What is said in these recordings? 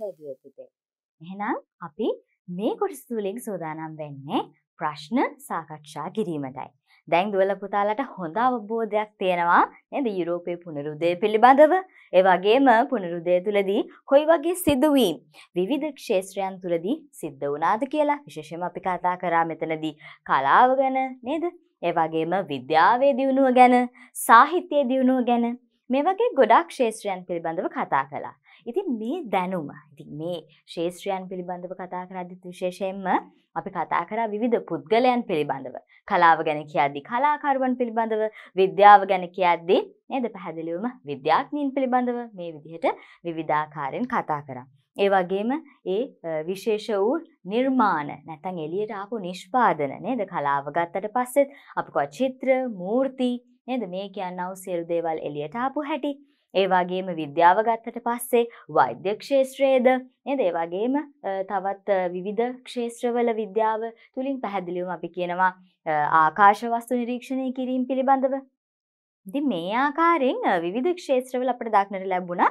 හොඳයි පුතේ. එහෙනම් අපි මේ කොටස තුලින් සූදානම් වෙන්නේ ප්‍රශ්න සාකච්ඡා කිරීමටයි. දැන් දුවල පුතාලට හොඳ අවබෝධයක් තියෙනවා නේද යුරෝපයේ පුනරුදය පිළිබඳව. ඒ වගේම පුනරුදය තුලදී කොයි වගේ සිදුවීම් විවිධ ක්ෂේත්‍රයන් තුලදී සිද්ධ වුණාද කියලා විශේෂයෙන්ම අපි කතා කරා මෙතනදී කලාව ගැන නේද? ඒ වගේම විද්‍යාවේ දියුණුව ගැන, සාහිත්‍යයේ දියුණුව ගැන මේ වගේ ගොඩාක් ක්ෂේත්‍රයන් පිළිබඳව කතා කළා. ඉතින් මේ දැනුම ඉතින් මේ ශේෂත්‍රයන් පිළිබඳව කතා කරද්දිත් විශේෂයෙන්ම අපි කතා කරා විවිධ පුද්ගලයන් පිළිබඳව කලාව ගැන කියද්දි කලාකරුවන් පිළිබඳව විද්‍යාව ගැන කියද්දි නේද පැහැදිලිවම විද්‍යාඥයින් පිළිබඳව මේ විදිහට විවිධාකාරයෙන් කතා කරා. ඒ වගේම ඒ විශේෂ වූ නිර්මාණ නැත්නම් එළියට ආපු නිෂ්පාදන නේද කලාව ගත්තට පස්සෙත් අපි කොහොම චිත්‍ර, මූර්ති නේද මේ කියනව සියලු දේවල් එළියට ආපු හැටි ඒ වගේම විද්‍යාව ගත්තට පස්සේ වෛද්‍ය ක්ෂේත්‍රයේද නේද ඒ වගේම තවත් විවිධ ක්ෂේත්‍රවල විද්‍යාව තුලින් පැහැදිලිවම අපි කියනවා ආකාශ වස්තු නිරීක්ෂණය කිරීම පිළිබඳව ඉතින් මේ ආකාරයෙන් විවිධ ක්ෂේත්‍රවල අපට දක්නට ලැබුණ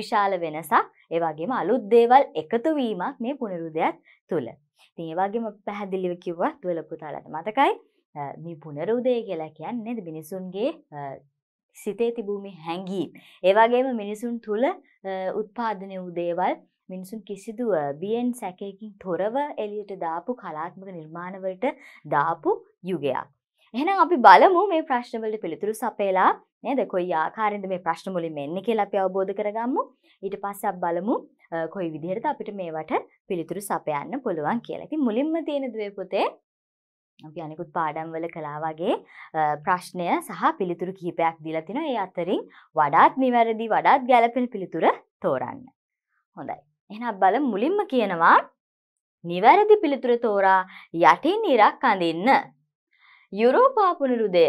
විශාල වෙනසක් ඒ වගේම අලුත් දේවල් එකතු වීමක් මේ පුනරුදයක් තුල. ඉතින් ඒ වගේම පැහැදිලිව කිව්වා දුවල පුතාලට මතකයි මේ පුනරුදය කියලා කියන්නේ මිනිසුන්ගේ සිතේ තිබූ හැඟීම්. ඒවාගේම මිනිසුන් තුළ උත්පාදනය වූ දේවල් මිනිසුන් කිසිදුව බියෙන් සැකයකින් තොරව එලියට දාපු කලාත්මක නිර්මාණවලට දාපු යුගයක්. එහෙනම් අපි බලමු මේ ප්‍රශ්නවලට පිළිතුරු සපයලා නේද කොයි ආකාරයෙන්ද මේ ප්‍රශ්න මුලින්ම එන්නේ කියලා අපි අවබෝධ කරගමු. ඊට පස්සේ අපි බලමු කොයි විදිහටද අපිට මේවට පිළිතුරු සපයන්න පුළුවන් කියලා. ඉතින් මුලින්ම තියෙන දුවේ පුතේ අපි අනිකුත් පාඩම්වල කලා වගේ ප්‍රශ්නය සහ පිළිතුරු කිහිපයක් දීලා තිනවා ඒ අතරින් වඩාත් නිවැරදි වඩාත් ගැලපෙන පිළිතුර තෝරන්න. හොඳයි. එහෙනම් බලමු මුලින්ම කියනවා නිවැරදි පිළිතුර තෝරා යටින් ඉරක් අඳින්න. යුරෝප ආපුනරුදය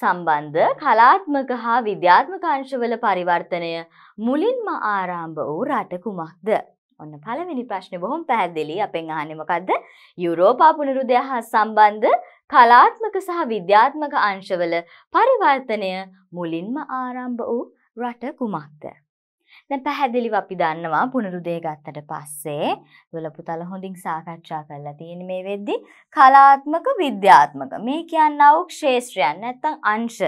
සම්බන්ධ කලාත්මක හා විද්‍යාත්මක අංශවල පරිවර්තනය මුලින්ම ආරම්භ වූ රට කුමක්ද? ඔන්න පළවෙනි ප්‍රශ්න බොහොම පැහැදිලි අපෙන් අහන්නේ මොකද්ද යුරෝපා පුනරුදය හා සම්බන්ධ කලාත්මක සහ විද්‍යාත්මක අංශවල පරිවර්තනය මුලින්ම ආරම්භ වූ රට කුමක්ද දැන් පැහැදිලිව අපි දන්නවා පුනරුදය ගත්තට පස්සේ දොළ පුතල හොඳින් සාකච්ඡා කරලා තියෙන මේ වෙද්දි කලාත්මක විද්‍යාත්මක මේ කියන්නා වූ ක්ෂේත්‍රයන් නැත්තම් අංශ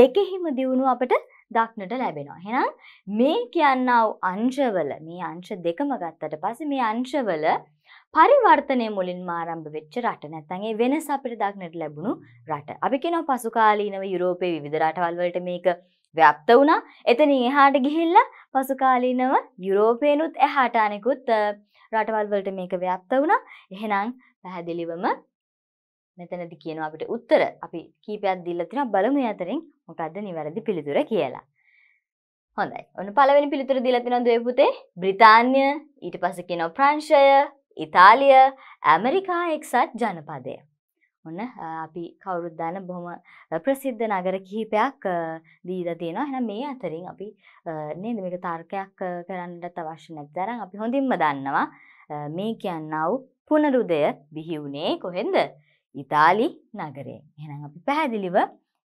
දෙකෙහිම දියුණුව අපට දක්නට ලැබෙනවා. එහෙනම් මේ කියන්නා වූ අංශවල මේ අංශ දෙකම ගත්තට පස්සේ මේ අංශවල පරිවර්තනය මුලින්ම ආරම්භ වෙච්ච රට නැත්නම් ඒ වෙනස අපිට දක්නට ලැබුණු රට. අපි කියනවා පසුකාලීනව යුරෝපයේ විවිධ රටවල් වලට මේක ව්‍යාප්ත වුණා. එතනින් එහාට ගිහිල්ලා පසුකාලීනව යුරෝපේනුත් එහාට අනෙකුත් රටවල් වලට මේක ව්‍යාප්ත වුණා. එහෙනම් පැහැදිලිවම මෙතනදි කියනවා අපිට උත්තර අපි කීපයක් දීලා තිනවා බලමු අතරින් මොකද්ද නිවැරදි පිළිතුර කියලා. හොඳයි. ඔන්න පළවෙනි පිළිතුර දීලා තිනවා දුවේ පුතේ බ්‍රිතාන්‍ය ඊට පස්සේ කියනවා ප්‍රංශය ඉතාලිය ඇමරිකා එක්සත් ජනපදය. ඔන්න අපි කවුරුත් දන්න බොහොම ප්‍රසිද්ධ නගර කිහිපයක් දීලා තියෙනවා. එහෙනම් මේ අතරින් අපි නේද මේක තර්කයක් කරන්නට අවශ්‍ය නැති තරම් අපි හොඳින්ම දන්නවා මේ කියනව පුනරුදය බිහි වුණේ කොහෙන්ද? ඉතාලි නගරේ එහෙනම් අපි පැහැදිලිව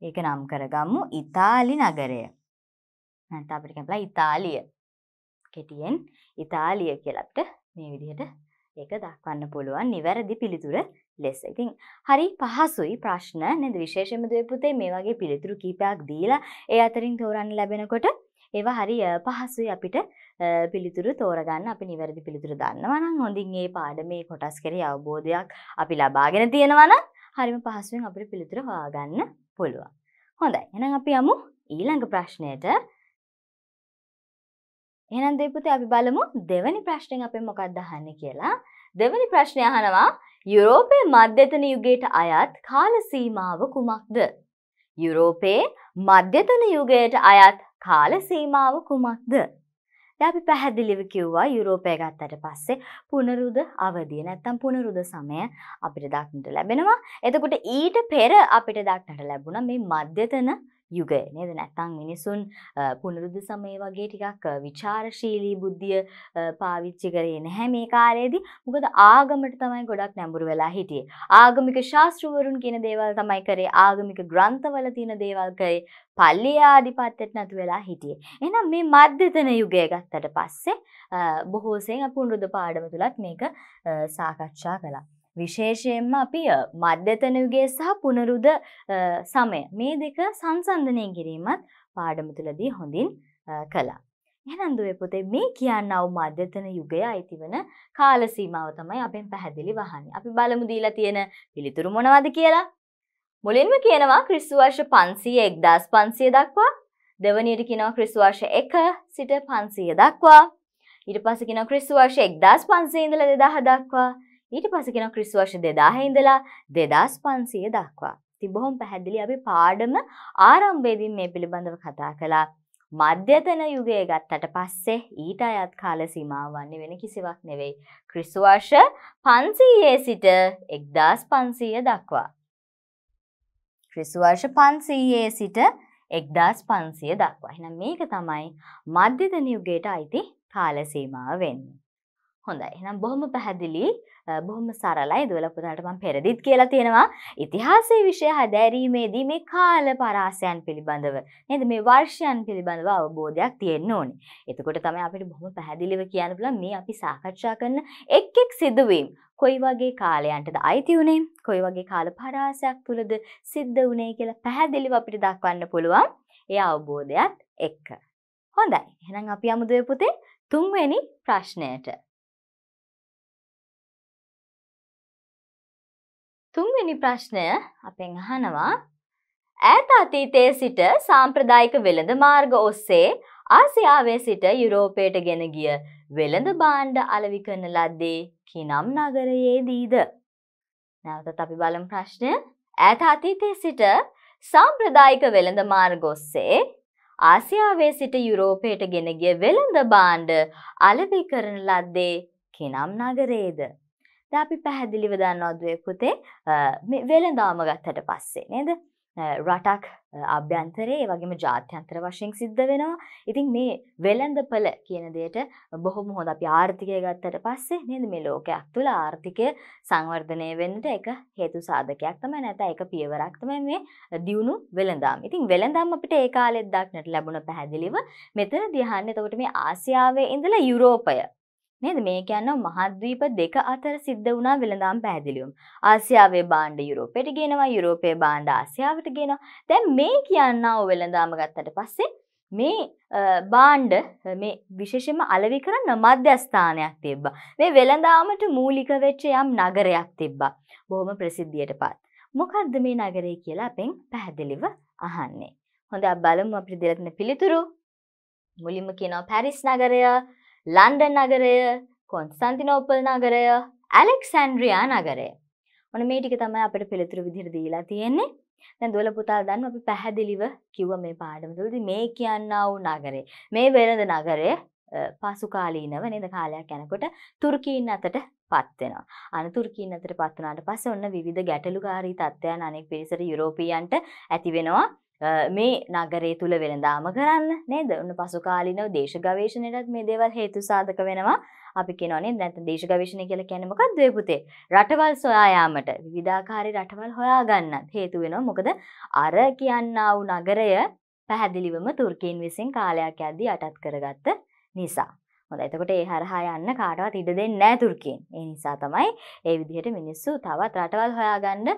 ඒක නම් කරගම්මු ඉතාලි නගරය නැත්නම් අපිට කියන්න ඉතාලිය කෙටියෙන් ඉතාලිය කියලා අපිට මේ විදිහට ඒක දක්වන්න පුළුවන් නිවැරදි පිළිතුර ලෙස. ඉතින් හරි පහසුයි ප්‍රශ්න නේද විශේෂයෙන්ම දුවේ පුතේ මේ වගේ පිළිතුරු කීපයක් දීලා ඒ අතරින් තෝරන්න ලැබෙනකොට ඒවා හරි පහසුයි අපිට පිළිතුරු තෝරගන්න අපි නිවැරදි පිළිතුරු දන්නවනම් හොඳින් ඒ පාඩමේ කොටස් කරේ අවබෝධයක් අපි ලබාගෙන තියෙනවනම් හරිම පහසුවෙන් අපිට පිළිතුරු හොයාගන්න පුළුවන්. හොඳයි. එහෙනම් අපි යමු ඊළඟ ප්‍රශ්නයට. එහෙනම් දෙපොතේ අපි බලමු දෙවැනි ප්‍රශ්නෙන් අපෙන් මොකක්ද අහන්නේ කියලා. දෙවැනි ප්‍රශ්නය අහනවා යුරෝපයේ මධ්‍යතන යුගයට අයත් කාල සීමාව කුමක්ද? යුරෝපයේ මධ්‍යතන යුගයට අයත් කාල සීමාව කුමක්ද? අපි පැහැදිලිව කිව්වා යුරෝපය ගත්තට පස්සේ පුනරුද අවධිය නැත්තම් පුනරුද සමය අපිට දක්නට ලැබෙනවා. එතකොට ඊට පෙර අපිට දක්නට ලැබුණා මේ මධ්‍යතන යුගය නේද නැත්තං මිනිසුන් පුනරුද්ධ සමය වගේ ටිකක් විචාරශීලී බුද්ධිය පාවිච්චි කරේ නැහැ මේ කාලයේදී මොකද ආගමට තමයි ගොඩක් නැඹුරු වෙලා හිටියේ ආගමික ශාස්ත්‍රවරුන් කියන දේවල් තමයි කරේ ආගමික ග්‍රන්ථවල තියෙන දේවල් කරේ පල්ලිය ආධිපත්‍යයට නැතු වෙලා හිටියේ එහෙනම් මේ මධ්‍යතන යුගය ගත්තට පස්සේ බොහෝසෙන් අපුනරුද්ධ පාඩම තුලත් මේක සාකච්ඡා කළා විශේෂයෙන්ම අපි මධ්‍යතන යුගයේ සහ පුනරුද සමය මේ දෙක සංසන්ධනය කිරීමත් පාඩම තුළදී හොඳින් කළා. එහෙනම් දුවේ පුතේ මේ කියන්නව මධ්‍යතන යුගය අයිතිවන කාල සීමාව තමයි අපෙන් පැහැදිලි වහන්නේ. අපි බලමු දීලා තියෙන පිළිතුරු මොනවද කියලා? මුලින්ම කියනවා ක්‍රිස්තු වර්ෂ 500 1500 දක්වා දෙවනියට කියනවා ක්‍රිස්තු වර්ෂ 1 සිට 500 දක්වා ඊට පස්සේ කියනවා ක්‍රිස්තු වර්ෂ 1500 ඉඳලා 2000 දක්වා ඊට පසගෙන ක්‍රිස්වර්ෂ දෙදාහ ඉඳලා දෙදස් පන්සිය දක්වා. ති බොහොම පැහැදිලි අපි පාඩම ආරම්භේදින් මේ පිළිබඳව කතා කලා මධ්‍යතන යුගය ගත්තට පස්සේ ඊට අයත් කාල සීමාවන්නේ වෙන කිසිවක් නෙවෙයි. ක්‍රිස්වර්ෂ පන්සීයේ සිට එක්දස් පන්සීය දක්වා. ක්‍රිස්වර්ෂ පන්සීයේ සිට එක්දස් පන්සිය දක්වා. එනම් මේක තමයි මධ්‍යතන යුගයට අයිති කාලසීමාව වෙන්නේ. හොඳයි එනම් බොහොම පැහැදිලි බොහොම සරලයි දොල පුතාට මම පෙරදිත් කියලා තියෙනවා ඉතිහාසයේ විෂය හැදෑරීමේදී මේ කාල පරාසයන් පිළිබඳව නේද මේ වර්ෂයන් පිළිබඳව අවබෝධයක් තියෙන්න ඕනේ. එතකොට තමයි අපිට බොහොම පැහැදිලිව කියන්න පුළුවන් මේ අපි සාකච්ඡා කරන එක් එක් සිදුවීම් කොයි වගේ කාලයන්ටද අයිති වුනේ කොයි වගේ කාල පරාසයක් තුලද සිද්ධ වුනේ කියලා පැහැදිලිව අපිට දක්වන්න පුළුවන් ඒ අවබෝධයත් එක්ක. හොඳයි. එහෙනම් අපි අමුදුවේ පුතේ තුන්වෙනි ප්‍රශ්නයට තුන්වෙනි ප්‍රශ්නය අපෙන් අහනවා ඈත අතීතයේ සිට සාම්ප්‍රදායික වෙළඳ මාර්ග ඔස්සේ ආසියාවේ සිට යුරෝපයට ගෙන ගිය වෙළඳ භාණ්ඩ අලෙවි කරන ලද්දේ කිනම් නගරයේදීද නැවතත් අපි බලමු ප්‍රශ්නය ඈත අතීතයේ සිට සාම්ප්‍රදායික වෙළඳ මාර්ග ඔස්සේ ආසියාවේ සිට යුරෝපයට ගෙන ගිය වෙළඳ භාණ්ඩ අලෙවි කරන ලද්දේ කිනම් නගරයේද ද අපි පැහැදිලිව දන්න අදුවේ පුතේ වෙළඳාම ගත්තට පස්සේ නේද රටක් අභ්‍යන්තරයේ වගේම ජාත්‍යන්තර වශයෙන් සිද්ධ වෙනවා. ඉතින් මේ වෙළඳපළ කියන දෙයට බොහොම හොඳ අපි ආර්ථිකය ගත්තට පස්සේ නේද මේ ලෝකයක් තුළ ආර්ථිකය සංවර්ධනය වෙන්නට එක හේතු සාධකයක් තමයි නැත්නම් ඒක පියවරක් තමයි මේ දියුණු වෙළඳාම. ඉතින් වෙළඳාම අපිට ඒ කාලෙත් දක්නට ලැබුණ පැහැදිලිව මෙතනදී අහන්නේ එතකොට මේ ආසියාවේ ඉඳලා යුරෝපය නේද මේ කියන්න මහද්වීප දෙක අතර සිද්ධ වුණා වෙළඳම් පැහැදිලියුම් ආසියාවේ බාණ්ඩ යුරෝපයට ගෙනවා යුරෝපය බාණ්ඩ ආසියාවට ගෙනවා දැන් මේ කියන්න ඔ වෙළඳාම ගත්තට පස්සේ මේ බාණ්ඩ මේ විශේෂම අලවි කරන්න මධ්‍යස්ථානයක් තිබ්බ මේ වෙළඳාමට මූලික වෙච්ච යම් නගරයක් තිබ්බා බොහොම ප්‍රසිද්ධියට පත් මොකක්ද මේ නගරේ කියලා අපෙන් පැහැදිලිව අහන්නේ හොඳ බලමු අපි දෙලත්න පිළිතුරු මුලින්ම කියනවා පැරිස් නගරය ලන්ඩන් නගරය කොන්ස්තන්තිනෝපල් නගරය ඇලෙක්සන්ඩ්‍රියා නගරය ඔන මේ ටික තමයි අපට පිළිතුරු විදිර දීලා තියෙන්නේ දැන් දොල පුතා දන්න අපි පැහැදිලිව කිව්ව මේ පාඩම තුළදී මේ කියන්නා වූ නගරේ මේ වෙළඳ නගරය පසුකාලීනව නේද කාලයක් යනකොට තුර්කීන් අතට පත් වෙනවා. අන තුර්කීන් අතට පත් වුණාට පස්සේ ඔන්න විවිධ ගැටලුකාරී තත්ත්වයන් අනෙක් පිරිසට යුරෝපියන්ට ඇති වෙනවා. මේ නගරේ තුළ වෙළඳාම කරන්න නේද උන්න පසුකාලිනව දේශගවේශණයටත් මේ දේවල් හේතු සාධක වෙනවා අපි කෙනනේ දැත දේශගවේශණය කියල කැනමකක් දයපුතේ රටවල් සොයායාමට විධාකාරි රටවල් හොයාගන්න හේතු වෙනවා මොකද අර කියන්නාව නගරය පැහැදිලිවම තුර්කීන් විසින් කාලයක් ඇද්දී අටත් කරගත්ත නිසා. හොඳ එතකොට ඒ හරහා යන්න කාටවත් ඉඩ දෙන්නේ නැහැ තුර්කියෙන්. ඒ නිසා තමයි ඒ විදිහට මිනිස්සු තවත් රටවල් හොයාගන්න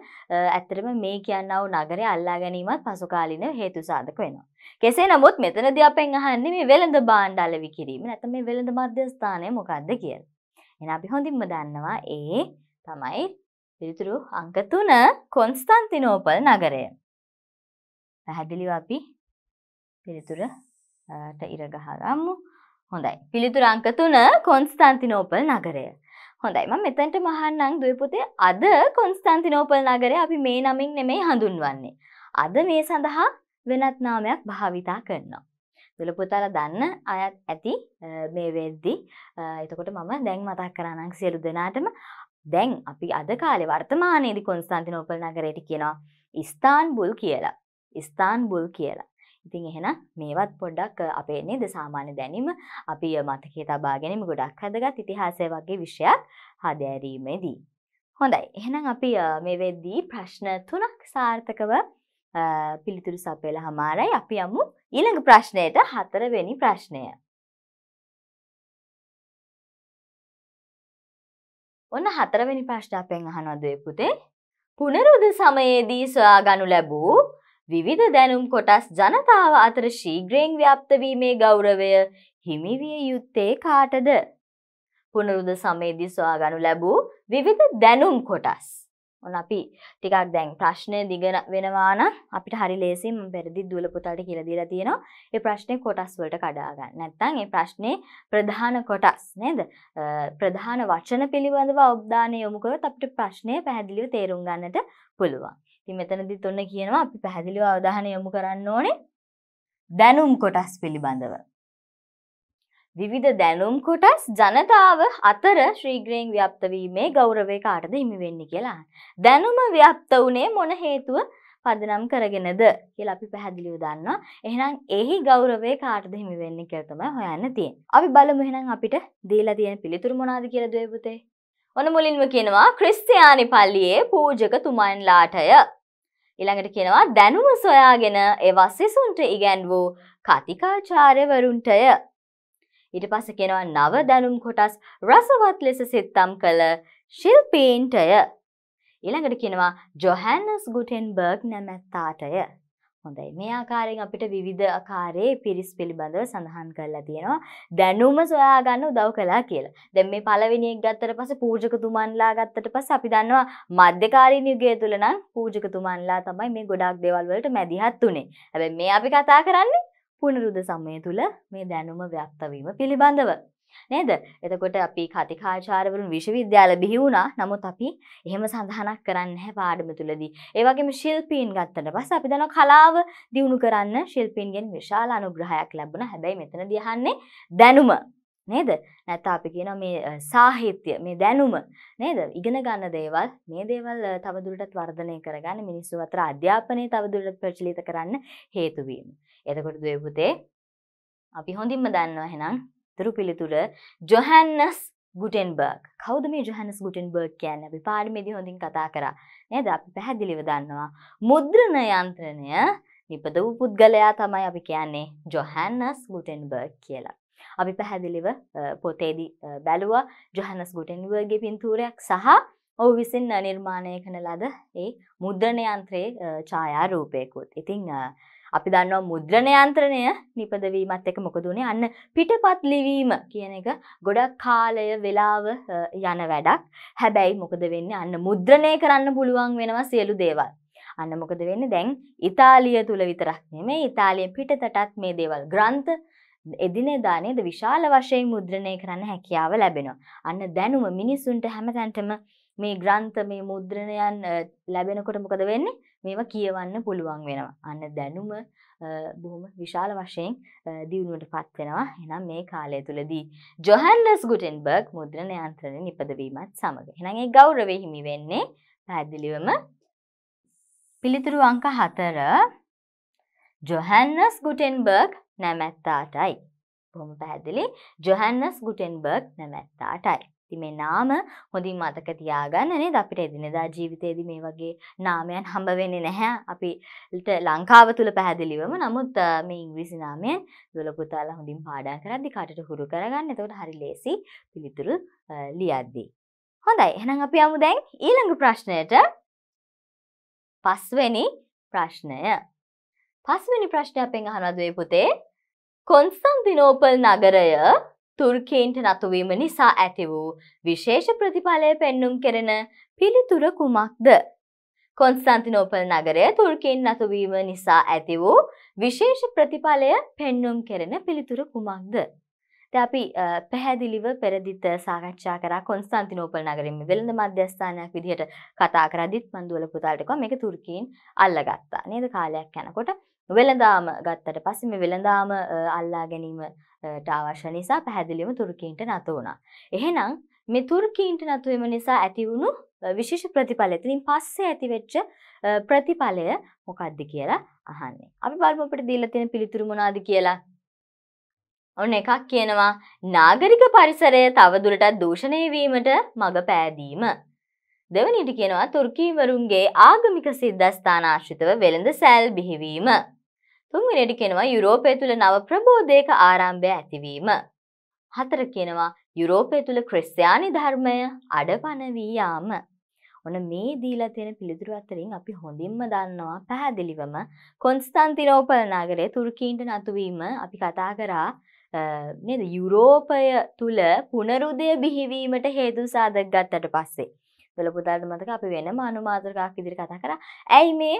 ඇත්තටම මේ කියනව නගරය අල්ලා ගැනීමත් පසුකාලීන හේතු සාධක වෙනවා. කෙසේ නමුත් මෙතනදී අපෙන් අහන්නේ මේ වෙළඳ භාණ්ඩ අලෙවි කිරීම නැත්නම් මේ වෙළඳ මධ්‍යස්ථානය මොකද්ද කියලා. එහෙනම් අපි හොඳින්ම දන්නවා ඒ තමයි පිළිතුරු අංක 3 කොන්ස්තන්තිනෝපල් නගරය. පැහැදිලිව අපි පිළිතුරට ඉර ගහගමු. හොඳයි පිළිතුර අංක තුන කොන්ස්තන්තිනෝපල් නගරය. හොඳයි මම මෙතනට මහන්නම් දුවපොතේ අද කොන්ස්තන්තිනෝපල් නගරය අපි මේ නමින් නෙමෙයි හඳුන්වන්නේ. අද මේ සඳහා වෙනත් නාමයක් භාවිතා කරනවා. දුලපොතල දන්න අයත් ඇති මේ වෙද්දි එතකොට මම දැන් මතක් කරනං සියලු දෙනාටම දැන් අපි අද කාලේ වර්තමානයේදී කොන්ස්තන්තිනෝපල් නගරයට කියනවා ස්ථාන්බුල් කියලා. ස්ථාන්බුල් කියලා. ඉතින් එහෙනම් මේවත් පොඩ්ඩක් අපේ නේද සාමාන්‍ය දැනීම අපි මතකයේ තබා ගැනීම ගොඩක් හදගත් ඉතිහාසය වගේ විෂයක් හදෑරීමේදී. හොඳයි. එහෙනම් අපි මේ වෙද්දී ප්‍රශ්න තුනක් සාර්ථකව පිළිතුරු සපයලා හමාරයි. අපි යමු ඊළඟ ප්‍රශ්නයට හතරවෙනි ප්‍රශ්නය. ඔන්න හතරවෙනි ප්‍රශ්න අපෙන් අහනවා දුවේ පුතේ. පුනරුද සමයේදී සොයාගනු ලැබූ විවිධ දැනුම් කොටස් ජනතාව අතර ශීග්‍රයෙන් ව්‍යප්තවීමේ ගෞරවය හිමිවිය යුත්තේ කාටද. පුනරුද සමේදී සොයාගනු ලැබූ විවිධ දැනුම් කොටස්. ඔන අපි ටිකක් දැන් ප්‍රශ්නය දිගන වෙනවාන අපිට හරි ලේසිම් පෙරදි දුල පුතාට කියලදිර තියෙනවා ඒ ප්‍රශ්නය කොටස් වලට කඩාගන්න නැත්තං ඒ ප්‍රශ්නය ප්‍රධාන කොටස් නේද ප්‍රධාන වචන පිළිබඳව අවධානය යොමුකර අපට ප්‍රශ්නය පැහැදිලිව තේරුම් ගන්නට පුළුවන්. ඉතින් මෙතනදිත් ඔන්න කියනවා අපි පැහැදිලිව අවධානය යොමු කරන්න ඕනේ දැනුම් කොටස් පිළිබඳව. විවිධ දැනුම් කොටස් ජනතාව අතර ශ්‍රීග්‍රයෙන් ව්‍යප්ත වීමේ ගෞරවය කාටද හිමි වෙන්නේ කියලා. දැනුම ව්‍යප්ත වුණේ මොන හේතුව පදනම් කරගෙනද කියලා අපි පැහැදිලිව දන්නවා. එහෙනම් එහි ගෞරවය කාටද හිමි වෙන්නේ කියලා තමයි හොයන්න තියෙන්නේ. අපි බලමු එහෙනම් අපිට දීලා තියෙන පිළිතුරු මොනවද කියලා දොේ පුතේ. ඔන්න මුලින්ම කියනවා ක්‍රිස්තියානි පල්ලියේ පූජකතුමන්ලාටය ඊළඟට කියනවා දැනුම සොයාගෙන ඒවා සිසුන්ට ඉගැන් වූ කතිකාචාර්යවරුන්ටය. ඊට පස්ස කෙනවා නව දැනුම් කොටස් රසවත් ලෙස සිත්තම් කළ ශිල්පීන්ටය. ඊළඟට කෙනවා ජොහැන්නස් ගුටෙන්බර්ග් නැමැත්තාටය. හොඳයි මේ ආකාරයෙන් අපිට විවිධ ආකාරයේ පිරිස් පිළිබඳව සඳහන් කරලා තියෙනවා දැනුම සොයාගන්න උදව් කළා කියලා. දැන් මේ පළවෙනි එක ගත්තට පස්සේ පූජකතුමන්ලා ගත්තට පස්සේ අපි දන්නවා මධ්‍යකාලීන යුගය තුල නම් පූජකතුමන්ලා තමයි මේ ගොඩාක් දේවල් වලට මැදිහත් උනේ. හැබැයි මේ අපි කතා කරන්නේ පුනරුද සමය තුල මේ දැනුම ව්‍යක්ත වීම පිළිබඳව. නේද? එතකොට අපි කතිකාචාර්යවරුන් විශ්වවිද්‍යාල බිහි වුණා. නමුත් අපි එහෙම සඳහනක් කරන්නේ නැහැ පාඩම තුලදී. ඒ වගේම ශිල්පීන් ගත්තට පස්සේ අපි දන්නවා කලාව දියුණු කරන්න ශිල්පීන්ගෙන් විශාල අනුග්‍රහයක් ලැබුණා. හැබැයි මෙතනදී අහන්නේ දැනුම නේද නැත්නම් අපි කියනවා මේ සාහිත්‍ය මේ දැනුම නේද ඉගෙන ගන්න දේවල් මේ දේවල් තවදුරටත් වර්ධනය කරගන්න මිනිස්සු අතර අධ්‍යාපනය තවදුරටත් ප්‍රචලිත කරන්න හේතු වීම. එතකොට දුවේ පුතේ අපි හොඳින්ම දන්නවා එහෙනම් දරු පිළිතුර ජොහැන්නස් ගුටෙන්බර්ග් කෞද මේ ජොහැනස් ගුටෙන්බර්ග් කියන්න අපි පාලිමේදී හොඳින් කතා කරා නේද අපි පැහැදිලිව දන්නවා මුද්‍රණ යන්ත්‍රණය නිපද වූ පුද්ගලයා තමයි අපි කියන්නේ ජොහැන්නස් ගුටෙන්බර්ග් කියලා. අපි පැහැදිලිව පොතේදී බැලුවා ජොහැනස් ගුටෙන්බර්ගගේ පින්තූරයක් සහ ඔහු විසින් නිර්මාණය කරන ලද ඒ මුද්‍රණ යන්ත්‍රයේ ඡායාරූපයකුත්. ඉතින් අපි දන්නවා මුද්‍රණ යන්ත්‍රණය නිපදවීමත් එක මොකද උනේ අන්න පිටපත් ලිවීම කියන එක ගොඩක් කාලය වෙලාව යන වැඩක්. හැබැයි මොකද වෙන්නේ අන්න මුද්‍රණය කරන්න පුළුවන් වෙනවා සියලු දේවල්. අන්න මොකද වෙන්නේ දැන් ඉතාලිය තුල විතරක් නෙමෙයි ඉතාලියෙන් පිටතටත් මේ දේවල් ග්‍රන්ථ එදිනෙදා නේද විශාල වශයෙන් මුද්‍රණය කරන්න හැකියාව ලැබෙනවා. අන්න දැනුම මිනිසුන්ට හැමතැනටම මේ ග්‍රන්ථ මේ මුද්‍රණයන් ලැබෙනකොට මොකද වෙන්නේ? මේවා කියවන්න පුළුවන් වෙනවා. අන්න දැනුම බොහොම විශාල වශයෙන් දියුණුවට පත් වෙනවා. එහෙනම් මේ කාලය තුලදී ජොහන්ස් ගුටෙන්බර්ග් මුද්‍රණ යන්ත්‍රණය නිපදවීමත් සමග. එහෙනම් ඒ ගෞරවය හිමි වෙන්නේ පැහැදිලිවම පිළිතුරු අංක 4 ජොහන්ස් ගුටෙන්බර්ග් නැමැත්තාටයි. බොහොම පැහැදිලි ජොහන්ස් ගුටෙන්බර්ග් නැමැත්තාටයි. ඉතින් මේ නාම හොඳින් මතක තියාගන්න නේද අපිට එදිනෙදා ජීවිතේදී මේ වගේ නාමයන් හම්බ වෙන්නේ නැහැ අපිට ලංකාව තුල පැහැදිලිවම නමුත් මේ ඉංග්‍රීසි නාමයන් දොල පුතාලා හොඳින් පාඩම් කරද්දී කාටට හුරු කරගන්න එතකොට හරි ලේසි පිළිතුරු ලියද්දී හොඳයි එහෙනම් අපි යමු දැන් ඊළඟ ප්‍රශ්නයට පස්වෙනි ප්‍රශ්නය පස්වෙනි ප්‍රශ්නය අපෙන් අහනද පුතේ කොන්ස්තන්තිනෝපල් නගරය තුර්කීන්ට නතුවීම නිසා ඇති වූ විශේෂ ප්‍රතිඵලය පෙන්නුම් කෙරෙන පිළිතුර කුමක්ද. කොන්ස්තන්තිනෝපල් නගරය තුර්කීන් නතුවීම නිසා ඇති වූ විශේෂ ප්‍රතිඵලය පෙන්නුම් කෙරෙන පිළිතුර කුමක්ද. අපි පැහැදිලිව පෙරදිත් සාකච්ඡා කර කොන්ස්තන්තිනෝපල් නගරින් වෙළඳ මධ්‍යස්ථානයක් විදිහට කතා කරදිත් පන්දුවල පුතාටකො මේක තුර්කීන් අල්ලගත්තා නේද කාලයක් යැනකොට වෙළඳාම ගත්තට පස්සේ මේ වෙළඳාම අල්ලා ගැනීමට අවශ්‍ය නිසා පැහැදිලිවම තුර්කීන්ට නතු වුණා. එහෙනම් මේ තුර්කීන්ට නතු වීම නිසා ඇති වුණු විශේෂ ප්‍රතිඵලය. ඉතින් පස්සේ ඇතිවෙච්ච ප්‍රතිඵලය මොකක්ද කියලා අහන්නේ. අපි බලමු අපිට දීලා තියෙන පිළිතුරු මොනවාද කියලා. ඔන්න එකක් කියනවා නාගරික පරිසරය තවදුරටත් දූෂණය වීමට මඟ පෑදීම. දෙවනිට කියනවා තුර්කීවරුන්ගේ ආගමික සිද්ධස්ථානාශ්‍රිතව වෙළඳ සෑල් බිහිවීම. තුන්වෙනියට කෙනවා යුරෝපය තුළ නව ප්‍රබෝධයක ආරම්භය ඇතිවීම. හතර කෙනවා යුරෝපය තුළ ක්‍රස්්‍යයානි ධර්මය අඩපනවී යාම. ඔන මේ දීලා තියෙන පිළිතුරු අතරින් අපි හොඳින්ම දන්නවා පැහැදිලිවම කොන්ස්තන්තිනෝපල් නගරේ තුර්කීන්ට නතුවීම අපි කතා කරා නේද යුරෝපය තුළ පුනරුදය බිහිවීමට හේතු සාධක් ගත්තට පස්සේ. දොළපුදාට මතක අපි වෙන අනුමාතරකක් ඉදිරි කතා කර ඇයි මේ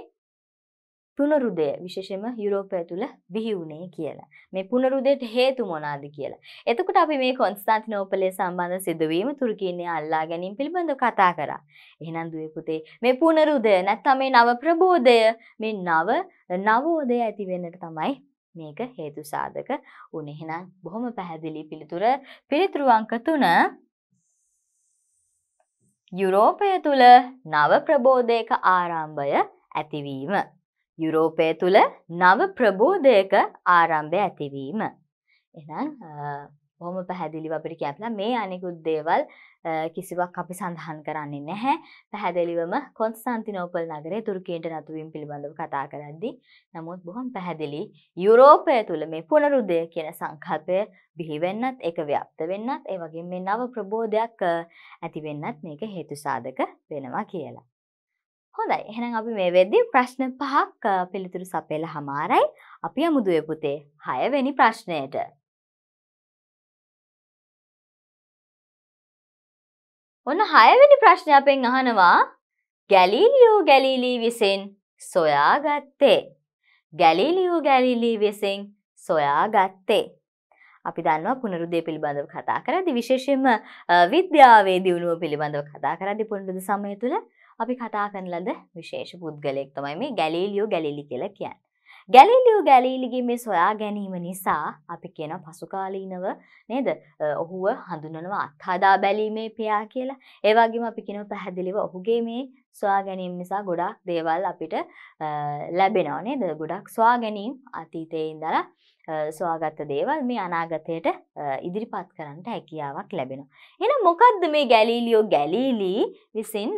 පුනරුදය විශේෂම යුරෝපය තුළ බිහි වුණේ කියලා. මේ පුනරුදයට හේතු මොනාද කියලා. එතකොට අපි මේ කොන්ස්ථාන්ති නෝපලේ සම්බන්ධ සිදුවීම තුරකින්නේ අල්ලා ගැනීම් පිළිබඳ කතා කරා. එහෙනම් දුවේ පුතේ මේ පුනරුදය නැත්නම් මේ නව ප්‍රබෝධය මේ නව නවෝදය ඇති වෙන්නට තමයි මේක හේතු සාධක උනේ. එහෙනම් බොහොම පැහැදිලි පිළිතුර පිළිතුරු අංක 3 යුරෝපය තුළ නව ප්‍රබෝධයක ආරම්භය ඇතිවීම යුරෝපය තුළ නව ප්‍රබෝධයක ආරම්භය ඇතිවීම. එනම් හොම පැහැදිලි අපිට කැපලා මේ අනිකුත් දේවල් කිසිවක් අපි සඳහන් කරන්නේ නැහැ පැහැදිලිවම කොන්ස්තන්තිනෝපල් නගරේ තුර්කීන්ට නතුවීම් පිළිබඳව කතා කරද්දි නමුත් බොහොම පැහැදිලි යුරෝපය තුළ මේ පුනරුදය කියන සංකල්පය බිහිවෙන්නත් එක ව්‍යප්ත වෙන්නත් ඒ වගේ මේ නව ප්‍රබෝධයක් ඇතිවෙන්නත් මේක හේතුසාධක වෙනවා කියලා. හොඳයි එහෙනම් අපි මේ වෙද්දී ප්‍රශ්න පහක් පිළිතුරු සපයලා හමාරයි. අපි යමු දුවේ පුතේ 6 වෙනි ප්‍රශ්නයට. ඔන්න 6 වෙනි ප්‍රශ්නය අපෙන් අහනවා ගැලීලියෝ ගැලීලී විසින් සොයාගත්තේ. ගැලීලියෝ ගැලීලී විසින් සොයාගත්තේ. අපි දන්නවා පුනරුදය පිළිබඳව කතා කරදි විශේෂයෙන්ම විද්‍යාවේ දියුණුව පිළිබඳව කතා කරදි පුනරුද සමය තුළ අපි කතා කරන ලද විශේෂ පුද්ගලයෙක් තමයි මේ ගැලීලියෝ ගැලිලි කියලා කියන්නේ. ගැලිලියෝ ගැලීලිගේ මේ සොයා ගැනීම නිසා අපි කියන පසුකාලීනව නේද ඔහුව හඳුනනවා අත්හදා බැලීමේ පියා කියලා ඒවාගේම අපි කියනව පැහැදිලිව ඔහුගේ මේ ස්වා ගැනීම නිසා ගොඩක් දේවල් අපිට ලැබෙනවා නේද ගොඩක් ස්වා ගැනීම් අතීතයේ ඉඳලා සොයාගත්ත දේවල් මේ අනාගතයට ඉදිරිපත් කරන්නට හැකියාවක් ලැබෙනවා. එහෙනම් මොකද්ද මේ ගැලීලියෝ ගැලීලී විසින්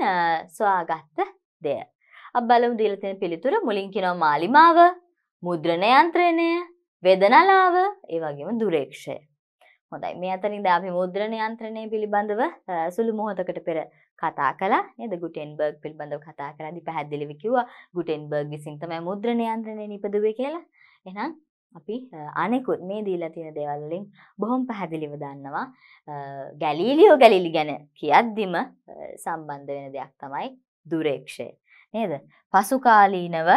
සොයාගත්ත දෙය? අප බලමු දීලා තියෙන පිළිතුර මුලින් කියනවා මාලිමාව, මුද්‍රණ යන්ත්‍රණය, වේදනලාව, ඒ වගේම දුරේක්ෂය. හොඳයි මේ අතරින් ද අපි මුද්‍රණ යන්ත්‍රණය පිළිබඳව සුළු මොහොතකට පෙර කතා කලා නේද ගුටෙන්බර්ග් පිළිබඳව කතා කරද්දී පැහැදිලිව කිව්වා ගුටෙන්බර්ග් විසින් තමයි මුද්‍රණ යන්ත්‍රණය නිපදුවේ කියලා. එහෙනම් අපි අනෙකුත් මේ දීලා තියෙන දේවල් වලින් බොහොම පැහැදිලිව දන්නවා ගැලීලියෝ ගැලීලි ගැන කියද්දිම සම්බන්ධ වෙන දෙයක් තමයි දුරේක්ෂය නේද පසුකාලීනව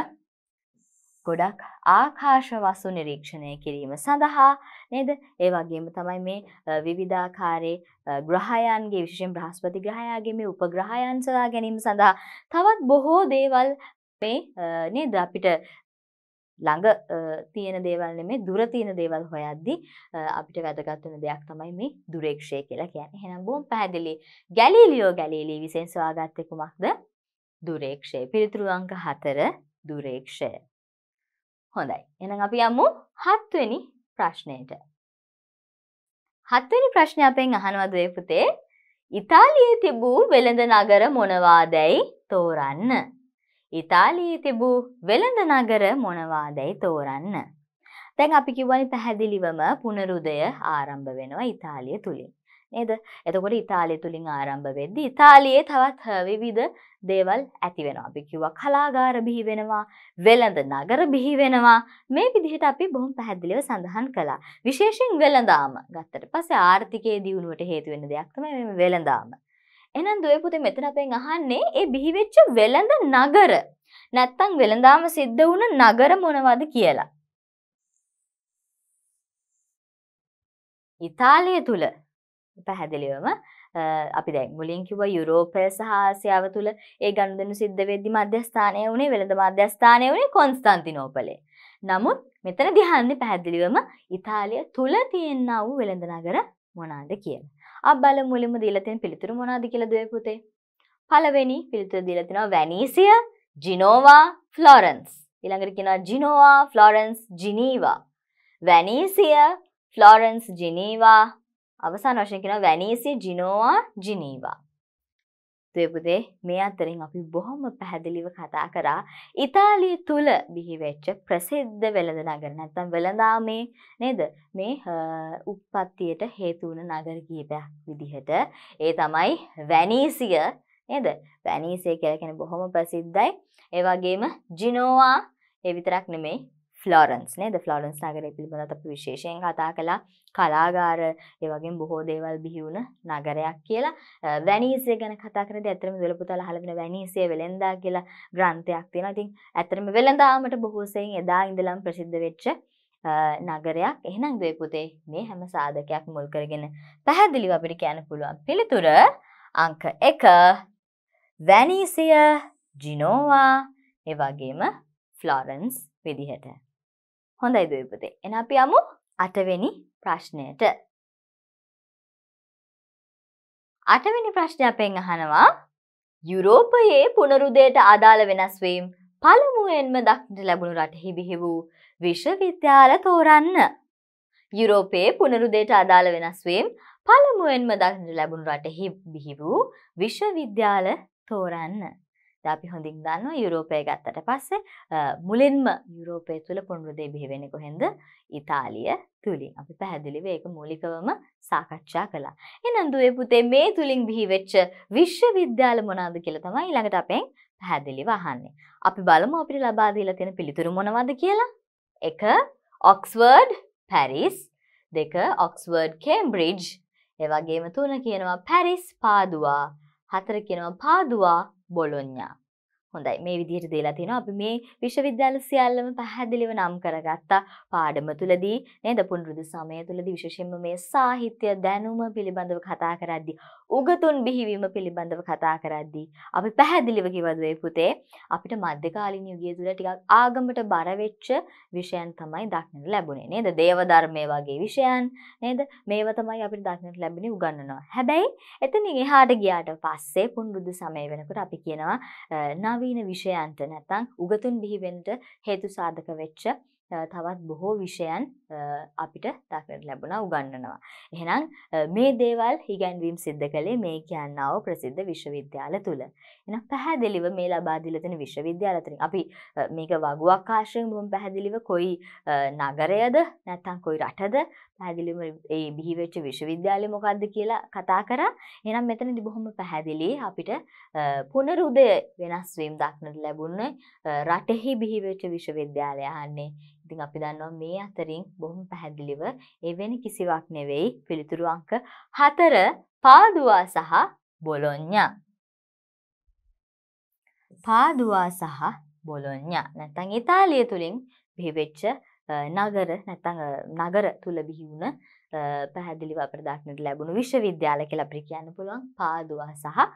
ගොඩක් ආකාශ වස්තු නිරීක්ෂණය කිරීම සඳහා නේද ඒ වගේම තමයි මේ විවිධාකාරයේ ග්‍රහයන්ගේ විශේෂයෙන් බ්‍රහස්පති ග්‍රහයාගේ මේ උපග්‍රහයන් සලා ගැනීම සඳහා තවත් බොහෝ දේවල් මේ නේද අපිට ළඟ තියෙන දේවල් නෙමේ දුර තියෙන දේවල් හොයද්දී අපිට වැදගත් වෙන දෙයක් තමයි මේ දුරේක්ෂය කියලා කියන්නේ. එහෙනම් බොහොම පැහැදිලි. ගැලීලියෝ ගැලීලි විසින් සොයාගත්තේ කුමක්ද? දුරේක්ෂය. පිළිතුරු අංක 4 දුරේක්ෂය. හොඳයි. එහෙනම් අපි යමු 7 වෙනි ප්‍රශ්නයට. 7 වෙනි ප්‍රශ්නේ අපෙන් අහනවද පුතේ? ඉතාලියේ තිබූ වෙළඳ නගර මොනවාදැයි තෝරන්න. ඉතාලියේ තිබූ වෙළඳ නගර මොනවාදැයි තෝරන්න. තැන් අපි කිවනි පැහැදිලිවම පුනරුදය ආරම්භ වෙනවා ඉතාලිය තුළින්. නේද එතකොට ඉතාලිය තුළින් ආරම්භ වෙද්ද ඉතාලියේ තවත් විවිධ දේවල් ඇති වෙනවා අපි කිව්ව කලාගාර බිහි වෙනවා වෙළඳ නගර බිහි වෙනවා මේ විදිහට අපි බොහොම පැහැදිලිව සඳහන් කළා විශේෂයෙන් වෙළඳාම ගත්තට පස්සේ ආර්ථිකයේ දියුණුවට හේතු වෙන දෙයක් තමයි මේ වෙළඳාම එහෙනම් දුවේ පුතේ මෙතන අපෙන් අහන්නේ ඒ බිහිවෙච්ච වෙළඳ නගර නැත්තම් වෙළඳාම සිද්ධ වුණ නගර මොනවද කියලා. ඉතාලිය තුල පැහැදිලිවම අපි දැන් මුලින් කිව්වා යුරෝපය සහ ආසියාව තුල ඒ ගනුදෙනු සිද්ධ වෙද්දි මධ්‍යස්ථානය වුණේ වෙළඳ මධ්‍යස්ථානය වුණේ කොන්ස්තන්තිනෝපලේ. නමුත් මෙතන දිහන්නේ පැහැදිලිවම ඉතාලිය තුල තියෙනා වූ වෙළඳ නගර මොනවාද කියලා. අප බල මුලින්ම දීලා තියෙන පිළිතුරු මොනවද කියලාද ඔය පුතේ? පළවෙනි පිළිතුර දීලා තිනවා වැනීසිය, ජිනෝවා, ෆ්ලොරන්ස්. ඊළඟට කියනවා ජිනෝවා, ෆ්ලොරන්ස්, ජිනීවා. වැනීසිය, ෆ්ලොරන්ස්, ජිනීවා. අවසාන වශයෙන් කියනවා වැනීසිය, ජිනෝවා, ජිනීවා. දෙපුදේ මේ අතරින් අපි බොහොම පැහැදිලිව කතා කරා ඉතාලිය තුළ බිහිවෙච්ච ප්‍රසිද්ධ වෙළඳ නගර නැත්තම් වෙළඳාමේ නේද මේ උප්පත්තියට හේතු වුණ නගර කීපයක් විදිහට ඒ තමයි වැනීසිය නේද වැනීසිය කියලා කියන්නේ බොහොම ප්‍රසිද්ධයි ඒ වගේම ජිනෝවා ඒ විතරක් නෙමෙයි ෆ්ලෝරන්ස් නේද ෆ්ලෝරන්ස් නගරය පිළිබඳ අප විශේෂයෙන් කතා කළා කලාගාර ඒ වගේ බොහෝ දේවල් බිහිවුණ නගරයක් කියලා වැනිසේ ගැන කතා කරද ඇතරම වෙලපුතල හලවෙන වැනිසේ වෙළෙන්දා කියලා ග්‍රන්ථයක් තියෙන ඉතින් ඇතරම වෙළඳාමට බොහෝසයෙන් එදා ඉඳලම් ප්‍රසිද්ධ වෙච්ච නගරයක් එහෙනම් දයපුතේ මේ හැම සාධකයක් මුල් කරගෙන පැහැදිලිව අපිට කියන්න පුළුවන් පිළිතුර අංක එක වැනිසිය ජිනෝවා එවගේම ෆ්ලොරන්ස් විදිහට හොඳයි දීපතේ එන අපි යමු අටවෙනි ප්‍රශ්නයට අටවෙනි ප්‍රශ්නය අපෙන් අහනවා යුරෝපයේ පුනරුදයට අදාළ වෙනස්වීම් පළමුුවෙන්ම දක්ට ලැබුණු රටහි බිහි වූ විශ්වවිද්‍යාල තෝරන්න යුරෝපයේ පුනරුදයට අදාළ වෙනස්වීම් පළමුුවෙන්ම දක්ට ලැබුණු රටහි බිහි වූ විශ්වවිද්‍යාල තෝරන්න අපි හොඳින් දන්න යුරෝපය ගත්තට පස්සේ මුලින්ම යුරෝපය තුළ පොන්රුදේ බිහිවෙන කොහෙන්ද ඉතාලිය තුළින් අපි පැහැදිලිව ඒක මූලිකවම සාකච්ඡා කළා. එනම් දුවේ පුතේ මේ තුලින් බිහිවෙච්ච විශ්වවිද්‍යාල මොනවාද කියලා තමයි ඊළඟට අපෙන් පැහැදිලිව අහන්නේ. අපි බලමු අපිට ලබා දීලා තියෙන පිළිතුරු මොනවද කියලා. 1. Oxford Paris 2. ඔක්ස්ෆර්ඩ් කේම්බ්‍රිජ් ඒ වගේම 3 කියනවා පැරිස් පාදුවා 4 කියනවා පාදුවා Bologna. හොඳයි මේ විදිහට දීලා තිනවා අපි මේ විශ්වවිද්‍යාල සියල්ලම පැහැදිලිව නම් කරගත්තා පාඩම තුලදී නේද පුනරුදු සමය තුලදී විශේෂයෙන්ම මේ සාහිත්‍ය දැනුම පිළිබඳව කතා කරද්දී උගතුන් බිහිවීම පිළිබඳව කතා කරද්දී අපි පැහැදිලිව කිව්වද පුතේ අපිට මධ්‍යකාලීන යුගය තුල ටිකක් ආගමට බර වෙච්ච විෂයන් තමයි දක්නට ලැබුණේ නේද දේව ධර්මයේ වගේ විෂයන් නේද මේව තමයි අපිට දක්නට ලැබුණේ උගන්වනවා හැබැයි එතනින් එහාට ගියාට පස්සේ පුනරුදු සමය වෙනකොට අපි කියනවා නව ප්‍රාවීන විෂයන්ට නැතන් උගතුන් බිහිවෙන්ට හේතු සාධක වෙච්ච තවත් බොහෝ විෂයන් අපිට දකට ලැබුණ උගන්නනවා. එහෙනම් මේ දේවල් හිගැන්වීම් සිද්ධ කළේ මේ කියන්නාව ප්‍රසිද්ධ විශ්වවිද්‍යාල තුළ. එන පැහැදිලිව මේ ලබාදිලතන විශ්වවිද්‍යාලතරින් අපි මේක වගුවක්කාශයෙන් බොම් පැහැදිලිව කොයි නගරයද නැත්තන් කොයි රටද පැදිලිම ඒ බිහිවෙච්ච විශ්වවිද්‍යාලය මොකක්ද කියලා කතා කරා එනම් මෙතන දිබොහොම පැහැදිලි අපිට පුනරුදය වෙනස්වීම් දක්නට ලැබුන්න රටෙහි බිහිවෙච්ච විශ්වවිද්‍යාලය අන්නේ ඉතින් අපි දන්නවා මේ අතරින් බොහොම පැහැදිලිව එවැනි කිසිවක් නෙවෙයි පිළිතුරු අංක හතර පාදවා සහ බොලොඥ්ඥා පාදවා සහ බොලොඥ්ඥා නැතන් ඉතාලිය තුළින් බිහිවෙච්ච නගර නැතඟ නගර තුළ බිහිවුණ පැහැදිලිව අපරදක්නට ලැබුණු විශ්වවිද්‍යාල කියලා අපි කියන්න පුළුවන් පාදවා සහ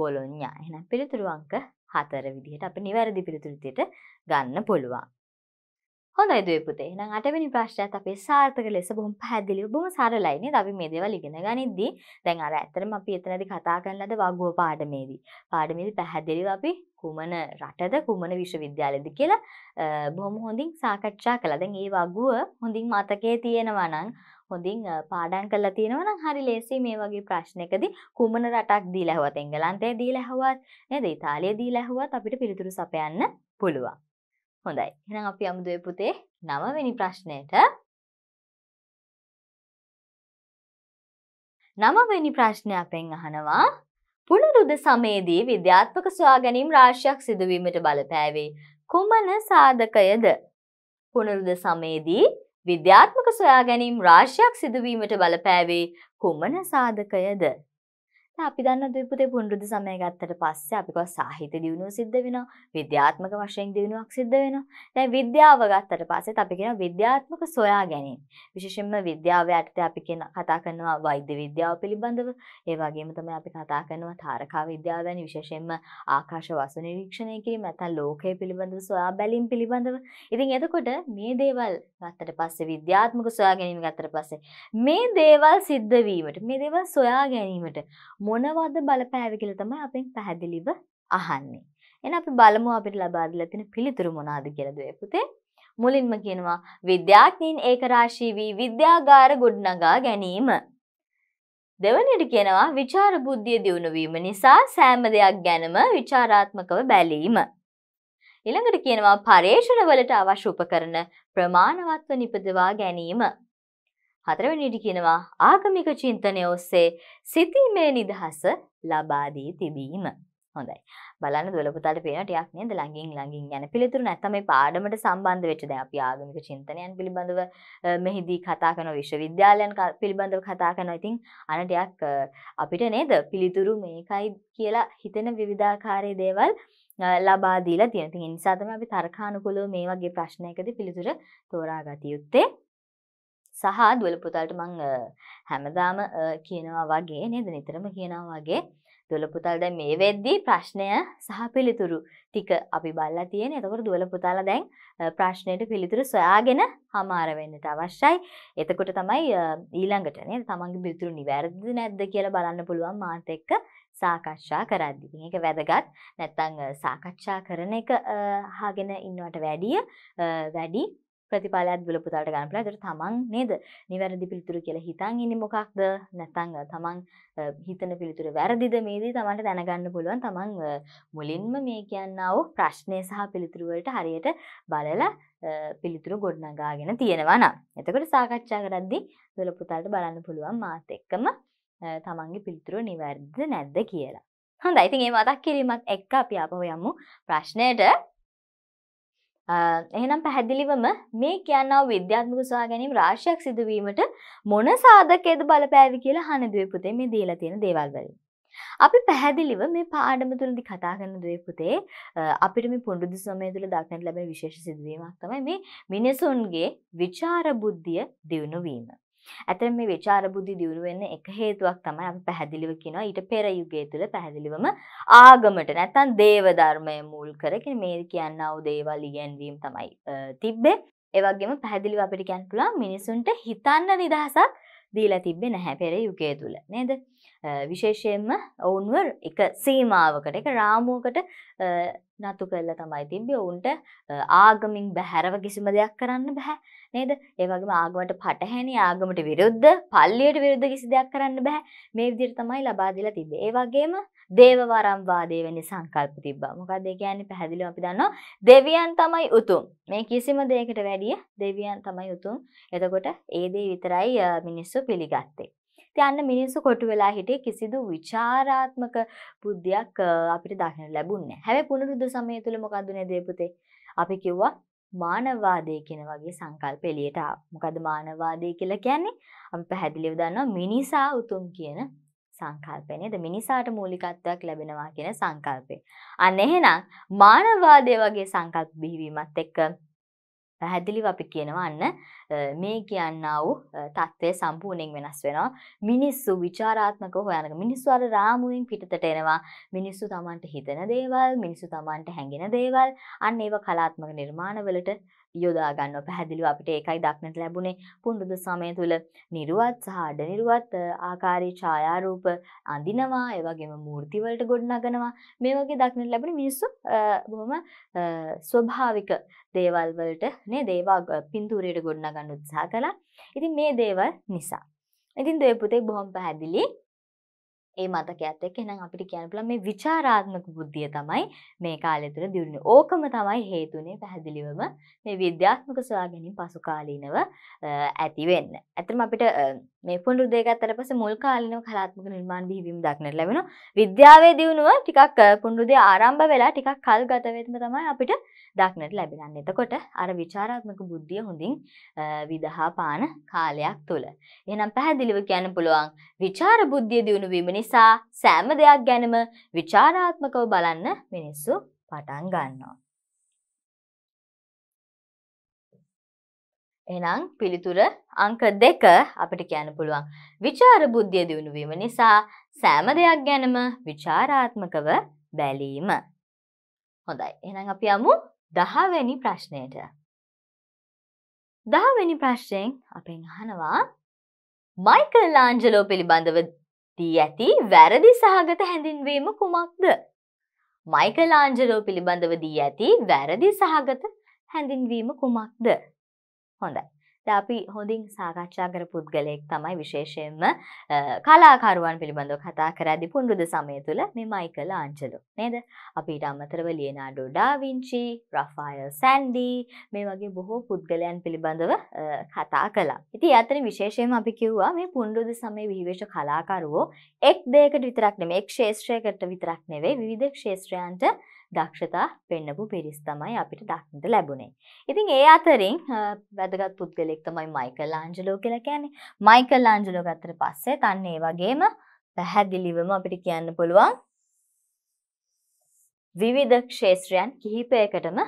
බොලොඥා එනම් පිළිතුරුවංක හතර විදිහට අප නිවැරදි පිළිතුරිතයට ගන්න පුළුවන්. හොඳයි දපුතේ නම් අටවැනි ප්‍රශ්නයත් අපේ සාර්ථක ලෙස බොහොම පැහැදිලිව බොහොම සරලයිනේ අපි මේ දේවල් ඉගෙන ගනිද්දී දැන් අර ඇත්තටම අපි එතනදී කතා කරන ලද වගුව පාඩමේදී පාඩමේදී පැහැදිලිව අපි කුමන රටද කුමන විශ්වවිද්‍යාලයද කියලා බොහොම හොඳින් සාකච්ඡා කළා. දැන් ඒ වගුව හොඳින් මතකයේ තියෙනවා නම් හොඳින් පාඩම් කරලා තියෙනවා නම් හරි ලේසි මේ වගේ ප්‍රශ්නයකදී කුමන රටක් දීලා හුවත් එංගලන්තය දීලා හුවත් නේද ඉතාලිය දීලා හුවත් අපිට පිළිතුරු සපයන්න පුළුවන්. හොඳයි එහෙනම් අපි අමුදුවේ පුතේ නවවෙනි ප්‍රශ්නයට නවවෙනි ප්‍රශ්නය අපෙන් අහනවා පුනරුද සමයේදී විද්‍යාත්මක සොයාගැනීම් රාශියක් සිදුවීමට බලපෑවේ කුමන සාධකයද පුනරුද සමයේදී විද්‍යාත්මක සොයාගැනීම් රාශියක් සිදුවීමට බලපෑවේ කුමන සාධකයද අපි දන්න දීපතේ පුනරුද්ධ සමය ගත්තට පස්සේ අපි කොහොම සාහිත්‍ය දියුණුව සිද්ධ වෙනවා විද්‍යාත්මක වශයෙන් දියුණුවක් සිද්ධ වෙනවා දැන් විද්‍යාව ගත්තට පස්සෙත් අපි කියන විද්‍යාත්මක සොයා ගැනීම විශේෂයෙන්ම විද්‍යාව යටතේ අපි කියන කතා කරනවා වෛද්‍ය විද්‍යාව පිළිබඳව ඒ වගේම තමයි අපි කතා කරනවා තාරකා විද්‍යාව වැනි විශේෂයෙන්ම ආකාශ වස්තු නිරීක්ෂණය කිරීම නැත්නම් ලෝකය පිළිබඳව සොයා බැලීම් පිළිබඳව ඉතින් එතකොට මේ දේවල් ගත්තට පස්සේ විද්‍යාත්මක සොයා ගැනීම ගත්තට පස්සේ මේ දේවල් සිද්ධ වීමට මේ දේවල් සොයා ගැනීමට මොනවද බලපෑව කියලා තමයි අපෙන් පැහැදිලිව අහන්නේ. එහෙනම් අපි බලමු අපිට ලබා දීලා තියෙන පිළිතුරු මොනවාද කියලාද ඔය පුතේ? මුලින්ම කියනවා විද්‍යාඥයින් ඒකරාශී වී විද්‍යාගාර ගොඩනගා ගැනීම. දෙවනියට කියනවා විචාර බුද්ධිය දියුණු වීම නිසා සෑම දෙයක් ගැනම විචාරාත්මකව බැලීම. ඊළඟට කියනවා පරේෂණවලට අවශ්‍ය උපකරණ ප්‍රමාණවත්ව නිපදවා ගැනීම. හතරවෙනිට කියනවා ආගමික චින්තනය ඔස්සේ සිතීමේ නිදහස ලබා දී තිබීම. හොඳයි. බලන්න දොළපතාට පේන ටිකක් නේද ළඟින් ළඟින් යන පිළිතුරු නැත්නම් මේ පාඩමට සම්බන්ධ වෙච්ච දැන් අපි ආගමික චින්තනයන් පිළිබඳව මෙහිදී කතා කරනවා විශ්වවිද්‍යාලයන් පිළිබඳව කතා කරනවා. ඉතින් අන ටිකක් අපිට නේද පිළිතුරු මේකයි කියලා හිතෙන විවිධාකාරයේ දේවල් ලබා දීලා තියෙනවා. ඉතින් ඒ නිසා තමයි අපි තර්කානුකූලව මේ වගේ ප්‍රශ්නයකදී පිළිතුර තෝරා ගත යුත්තේ. සහ දොලපුතාට මං හැමදාම කියනවා වගේ නේද නිතරම කියනවා වගේ දොලපුතාල් දැන් මේ වෙද්දී ප්‍රශ්නය සහ පිළිතුරු ටික අපි බලලා තියෙන. එතකොට දොලපුතාලා දැන් ප්‍රශ්නයට පිළිතුරු සොයාගෙන හමාර වෙන්නට අවශ්‍යයි. එතකොට තමයි ඊළඟට නේද තමන්ගේ පිළිතුරු නිවැරදිද නැද්ද කියලා බලන්න පුළුවන් මාත් එක්ක සාකච්ඡා කරද්දි. ඉතින් ඒක වැදගත්. නැත්තම් සාකච්ඡා කරන එක අහගෙන ඉන්නවට වැඩිය වැඩි ප්‍රතිඵලයක් දුලපුතාට ගන්න පුළුවන්. ඒතර තමන් නේද නිවැරදි පිළිතුර කියලා හිතන් ඉන්නේ මොකක්ද? නැත්නම් තමන් හිතන පිළිතුර වැරදිද මේදී තමන්ට දැනගන්න පුළුවන්. තමන් මුලින්ම මේ කියනා වූ ප්‍රශ්නේ සහ පිළිතුර වලට හරියට බලලා පිළිතුරු ගොඩනගාගෙන තියෙනවා නම්. එතකොට සාකච්ඡා කරද්දී දුලපුතාට බලන්න පුළුවන් මාත් එක්කම තමන්ගේ පිළිතුර නිවැරදිද නැද්ද කියලා. හොඳයි. ඉතින් මේ මතක් කිරීමත් එක්ක අපි ආපහු යමු ප්‍රශ්නයට. එහෙනම් පැහැදිලිවම මේ කියන්නාව විද්‍යාත්මක සොයා ගැනීම රාශියක් සිදුවීමට මොන සාධකයේද බලපෑවි කියලා හනදුවේ පුතේ මේ දීලා තියෙන දේවල් වලින්. අපි පැහැදිලිව මේ පාඩම තුළදි කතා කරන දුවේ පුතේ අපිට මේ පුණ්ඩුදු සමය තුළ දක්නට ලැබෙන විශේෂ සිදුවීමක් තමයි මේ මිනිසුන්ගේ විචාර බුද්ධිය දියුණු වීම. ඇතර මේ විචාර බුද්ධි දියුණු වෙන්න එක හේතුවක් තමයි අපි පැහැදිලිව කියනවා ඊට පෙර යුගය තුළ පැහැදිලිවම ආගමට නැත්තම් දේව ධර්මය මුල් කරගෙන මේ කියන්නා වූ දේවල් ඉගැන්වීම තමයි තිබ්බේ. ඒ වගේම පැහැදිලිව අපිට කියන්න පුළුවන් මිනිසුන්ට හිතන්න නිදහසක් දීලා තිබ්බේ නැහැ පෙර යුගය තුල නේද විශේෂයෙන්ම ඔවුන්ව එක සීමාවකට එක රාමුවකට නතු කරලා තමයි තිබ්බේ ඔවුන්ට ආගමින් බැහැරව කිසිම දෙයක් කරන්න බෑ නේද ඒ වගේම ආගමට පටහැනි ආගමට විරුද්ධ පල්ලියට විරුද්ධ කිසි දෙයක් කරන්න බෑ මේ විදිහට තමයි ලබා දීලා තිබ්බේ ඒ වගේම දේවවරම් වාදයේ වෙනි සංකල්ප තිබ්බා. මොකක්ද ඒ කියන්නේ පැහැදිලිව අපි දන්නවා දෙවියන් තමයි උතුම්. මේ කිසිම දෙයකට වැඩිය දෙවියන් තමයි උතුම්. එතකොට ඒ දේ විතරයි මිනිස්සු පිළිගත්තේ. ඉතින් මිනිස්සු කොටු වෙලා හිටියේ කිසිදු විචාරාත්මක බුද්ධියක් අපිට දකින්න ලැබුණේ නැහැ. හැබැයි පුනරුද්ධ සමය තුල මොකද්ද උනේ දේපුතේ? අපි කිව්වා මානවවාදය කියන වගේ සංකල්ප එළියට ආවා. මොකද මානවවාදය කියලා කියන්නේ අපි පැහැදිලිව දන්නවා මිනිසා උතුම් කියන සංකල්පය නේද මිනිසාට මූලිකත්වයක් ලැබෙනවා කියන සංකල්පය. අන්න එහෙනම් මානවවාදය වගේ සංකල්ප බිහිවීමත් එක්ක පැහැදිලිව අපි කියනවා අන්න මේ කියන්නා වූ தත්ත්වය සම්පූර්ණයෙන් වෙනස් වෙනවා. මිනිස්සු ਵਿਚਾਰාත්මකව හොයනක මිනිස්සු අර රාමුවෙන් පිටතට එනවා. මිනිස්සු Tamanට හිතන දේවල්, මිනිස්සු Tamanට හැඟෙන දේවල් අන්න ඒව කලාත්මක නිර්මාණවලට යොදා ගන්න පැහැදිලිව අපිට ඒකයි දක්නට ලැබුණේ පුන්දුදු සමය තුළ නිර්වත් සහ අඩ නිර්වත් ආකාරී ඡායාරූප අඳිනවා ඒ වගේම මූර්ති වලට ගොඩනගනවා මේ වගේ දක්නට ලැබෙන මිනිස්සු බොහොම ස්වභාවික දේවල් වලට නේද ඒවා පින්තූරයට ගොඩනගන්න උත්සාහ කළා. ඉතින් මේ දේවල් නිසා. ඉතින් දෙය පුතේ බොහොම පැහැදිලි ඒ මතකයත් එක්ක එහෙනම් අපිට කියන්න පුළුවන් මේ ਵਿਚਾਰාත්මක බුද්ධිය තමයි මේ කාලය තුළ දියුණුවේ. ඕකම තමයි හේතුනේ පැහැදිලිවම මේ විද්‍යාත්මක සොයාගැනීම පසු කාලීනව ඇති වෙන්න. ඇත්තටම අපිට මේ පුනරු දෙක අතර පස්සේ මුල් කාලීනව කලාත්මක නිර්මාණ බිහිවීම දක්නට ලැබෙනවා. විද්‍යාවේ දියුණුව ටිකක් පුනරු දෙය ආරම්භ වෙලා ටිකක් කල් ගත වෙද්දී තමයි අපිට දක්නට ලැබෙනන්න. එතකොට අර විචාරාත්මක බුද්ධිය හොඳින් විදහා පාන කාලයක් තුළ. එනම් පැහැදිලිව කියන්න පුළුවන් විචාර බුද්ධිය දියුණුවීම නිසා සෑම දෙයක් ගැනම විචාරාත්මකව බලන්න මිනිස්සු පටන් ගන්නවා. එහෙනම් පිළිතුර අංක දෙක අපිට කියන්න පුළුවන් විචාර බුද්ධිය දියුණු වීම නිසා සෑම දෙයක් ගැනම විචාරාත්මකව බැලීම. හොඳයි. එහෙනම් අපි යමු දහවැනි ප්‍රශ්නයට. දහවැනි ප්‍රශ්යෙන් අපෙන් අහනවා මයිකල් ලාංජලෝ පිළිබඳව දී ඇති වැරදි සහගත හැඳින්වීම කුමක්ද. මයිකල් ආංජලෝ පිළිබඳව දී ඇති වැරදි සහගත හැඳින්වීම කුමක්ද. හොඳයි. අපි හොඳින් සාකච්ඡා කර පුද්ගලයෙක් තමයි විශේෂයෙන්ම කලාකරුවන් පිළිබඳව කතා කරදි පුන්ඩුද සමය තුළ මෙමයි කළ අංචලු නේද අපිට අමතරව ලියනාඩෝ ඩාවිංචි රෆායල් සැන්ඩී මේ වගේ බොහෝ පුද්ගලයන් පිළිබඳව කතා කලා ඉති අතන විශේෂයෙන් අපි කිව්වා මේ පුන්ඩුද සමය විවේශ කලාකරුවෝ එක් දේකට විතරක්න මේ එක් ශේෂත්‍රයකට විතරක් නෙවේ විධ ක්ෂේත්‍රයන්ට දක්ෂතා පෙන්නපු පිරිස් තමයි අපිට දක්නට ලැබුණේ. ඉතින් ඒ අතරින් වැදගත් පුද්ගලෙක් තමයි මයිකල් ආංජලෝ කියලා කියන්නේ මයිකල් ආංජලෝ ගත්තට පස්සේ තන්න ඒ වගේම පැහැදිලිවම අපිට කියන්න පුළුවන් විවිධ ක්ෂේත්‍රයන් කිහිපයකටම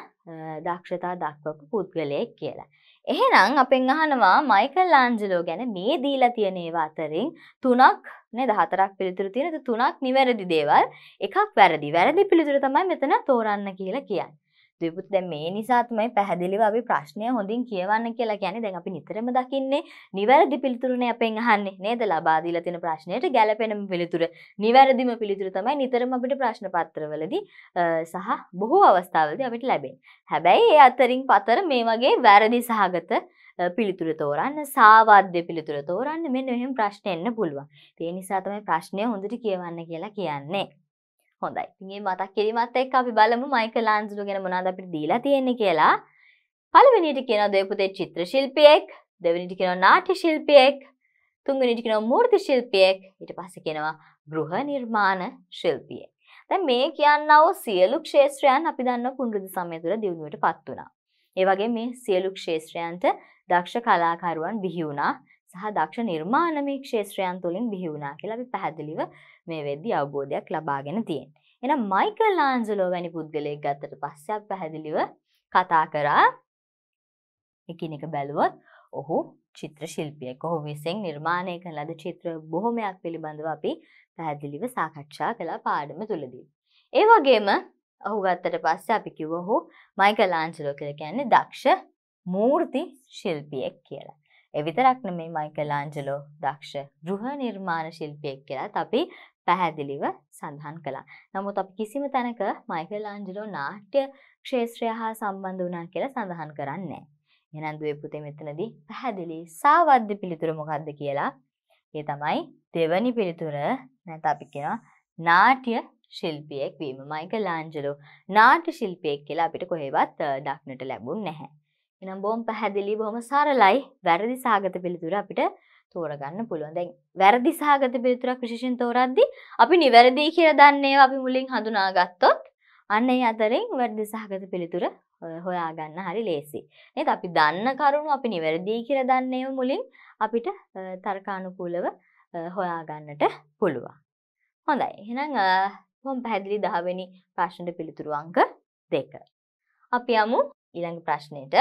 දක්ෂතා දක්වපු පුද්ගලයෙක් කියලා. එහෙනම් අපෙන් අහනවා මයිකල් ආන්ජලෝ ගැන මේ දීලා තියෙන ඒවා අතරින් තුනක් නේ 14ක් පිළිතුරු තියෙන තුනක් නිවැරදි දේවල් එකක් වැරදි. වැරදි පිළිතුර තමයි මෙතන තෝරන්න කියලා කියන්නේ. දෙපුත් දැන් මේ නිසා තමයි පැහැදිලිව අපි ප්‍රශ්නය හොඳින් කියවන්න කියලා කියන්නේ දැන් අපි නිතරම දකින්නේ නිවැරදි පිළිතුරුනේ අපෙන් අහන්නේ නේද ලබා දීලා තියෙන ප්‍රශ්නයට ගැළපෙනම පිළිතුර නිවැරදිම පිළිතුර තමයි නිතරම අපිට ප්‍රශ්න පත්‍රවලදී සහ බොහෝ අවස්ථාවලදී අපිට ලැබෙන්නේ හැබැයි ඒ අතරින් පතර මේ වගේ වැරදි සහගත පිළිතුර තෝරන්න සාවාද්‍ය පිළිතුර තෝරන්න මෙන්න එහෙම ප්‍රශ්න එන්න පුළුවන්. ඒ නිසා තමයි ප්‍රශ්නය හොඳට කියවන්න කියලා කියන්නේ. හොඳයි තිගේ මතක් කිරීමත් එක් අපි බලමු මයික ලාන්සුලු ගෙන මොනාද අපිට දීලා තියෙන්නේ කියලා පළවෙනිට කියන දෙපුතේ චිත්‍ර ශිල්පියෙක් දෙවනිට කියන නාට්‍ය ශිල්පියෙක් තුන්වෙනිට කියන මූර්ති ශිල්පියෙක් ඊට පස්සේ කියනවා ගෘහ නිර්මාණ ශිල්පියෙක් දැන් මේ කියන්නව සියලු ක්ෂේත්‍රයන් අපි දන්න කුණ්ඩුදු සමය තුළ දියුණුවට පත් වුණා. ඒ වගේ මේ සියලු ක්ෂේත්‍රයන්ට දක්ෂ කලාකරුවන් බිහි වුණා. සහ දක්ෂ නිර්මාණමය ක්ෂේත්‍රයන් තුළින් බිහිවුණා කියලා අපි පැහැදිලිව මේ වෙද්දි අවබෝධයක් ලබාගෙන තියෙන්. එනම් මයිකල් ආන්සලෝ වැනි පුද්ගලයෙක් ගත්තට පස්සයක් පැහැදිලිව කතා කරා එකනක බැලුවත් ඔහු චිත්‍ර ශිල්පිය කොහු විසින් නිර්මාණය කන ලද චිත්‍ර බොහොමයක් පිළිබඳව අපි පැහැදිලිව සාකච්ඡා කලා පාඩම තුළදී. ඒ වගේම ඔහු ගත්තට පස්ස අපි කිව්වහෝ මයිකලාංචලෝ කළ කියන්නේ දක්ෂ මූර්ති ශිල්පියෙක් කියලා. ඒ විතරක් නෙමෙයි මයිකලාන්ජලෝ දක්ෂ ගෘහ නිර්මාණ ශිල්පියෙක් කියලාත් අපි පැහැදිලිව සඳහන් කළා. නමුත් අපි කිසිම තැනක මයිකලාන්ජලෝ නාට්‍ය ක්ෂේත්‍රය හා සම්බන්ධ වුණා කියලා සඳහන් කරන්නේ නැහැ. එහෙනම් දුවේ පුතේ මෙතනදී පැහැදිලි සාවද්ද පිළිතුර මොකද්ද කියලා ඒ තමයි දෙවනි පිළිතුර නැත්නම් අපි කියනවා නාට්‍ය ශිල්පියෙක් වීම මයිකලාන්ජලෝ නාට්‍ය ශිල්පියෙක් කියලා අපිට කොහෙවත් දක්නට ලැබුණ නැහැ. එනම් බොම් පැහැදිලි බොහොම සරලයි වැරදි සාගත පිළිතුර අපිට තෝරගන්න පුළුවන් දැන් වැරදි සාගත පිළිතුරක් විශේෂයෙන් තෝරද්දි අපි නිවැරදි කියලා දන්නේ අපි මුලින් හඳුනාගත්තොත් අන්න ඒ අතරින් වැරදි සාගත පිළිතුර හොයාගන්න හරි ලේසි. නේද? අපි දන්න කරුණු අපි නිවැරදි කියලා දන්නේ මුලින් අපිට තර්කානුකූලව හොයාගන්නට පුළුවන්. හොඳයි. එහෙනම් මම පැහැදිලි 10 වෙනි ප්‍රශ්නෙට පිළිතුරු අංක 2. අපි යමු ඊළඟ ප්‍රශ්නෙට.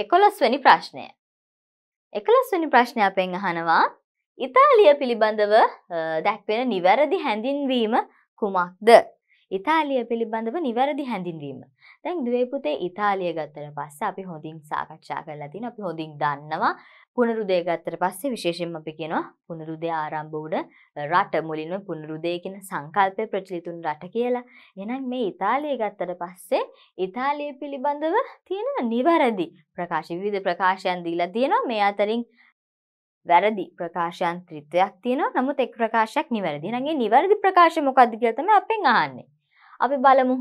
එකොළොස්වැනි ප්‍රශ්නය. එකොළොස්වැනි ප්‍රශ්නය අපෙන් අහනවා ඉතාලිය පිළිබඳව දැක්වෙන නිවැරදි හැඳින්වීම කුමක්ද. ඉතාලිය පිළිබඳව නිවැරදි හැඳින්වීම. දැන් දවේපුතේ ඉතාලිය ගත්තර පස්ස අපි හොඳින් සාකච්ඡා කරලා තින අපි හොඳින් දන්නවා පුනරුදය ගත්තට පස්සේ විශේෂයෙන් අපි කියනවා පුනරුදය ආරම්භ වුණ රට මුලින්ම පුනරුදය කියන සංකල්පය ප්‍රචලිත වුණු රට කියලා. එහෙනම් මේ ඉතාලිය ගත්තට පස්සේ ඉතාලිය පිළිබඳව තියෙන නිවැරදි ප්‍රකාශ විවිධ ප්‍රකාශයන් දීලා තියෙනවා. මේ අතරින් වැරදි ප්‍රකාශයන් ත්‍රිත්වයක් තියෙනවා. නමුත් එක් ප්‍රකාශයක් නිවැරදි. එහෙනම් මේ නිවැරදි ප්‍රකාශය මොකද්ද කියලා තමයි අපෙන් අහන්නේ. අපි බලමු.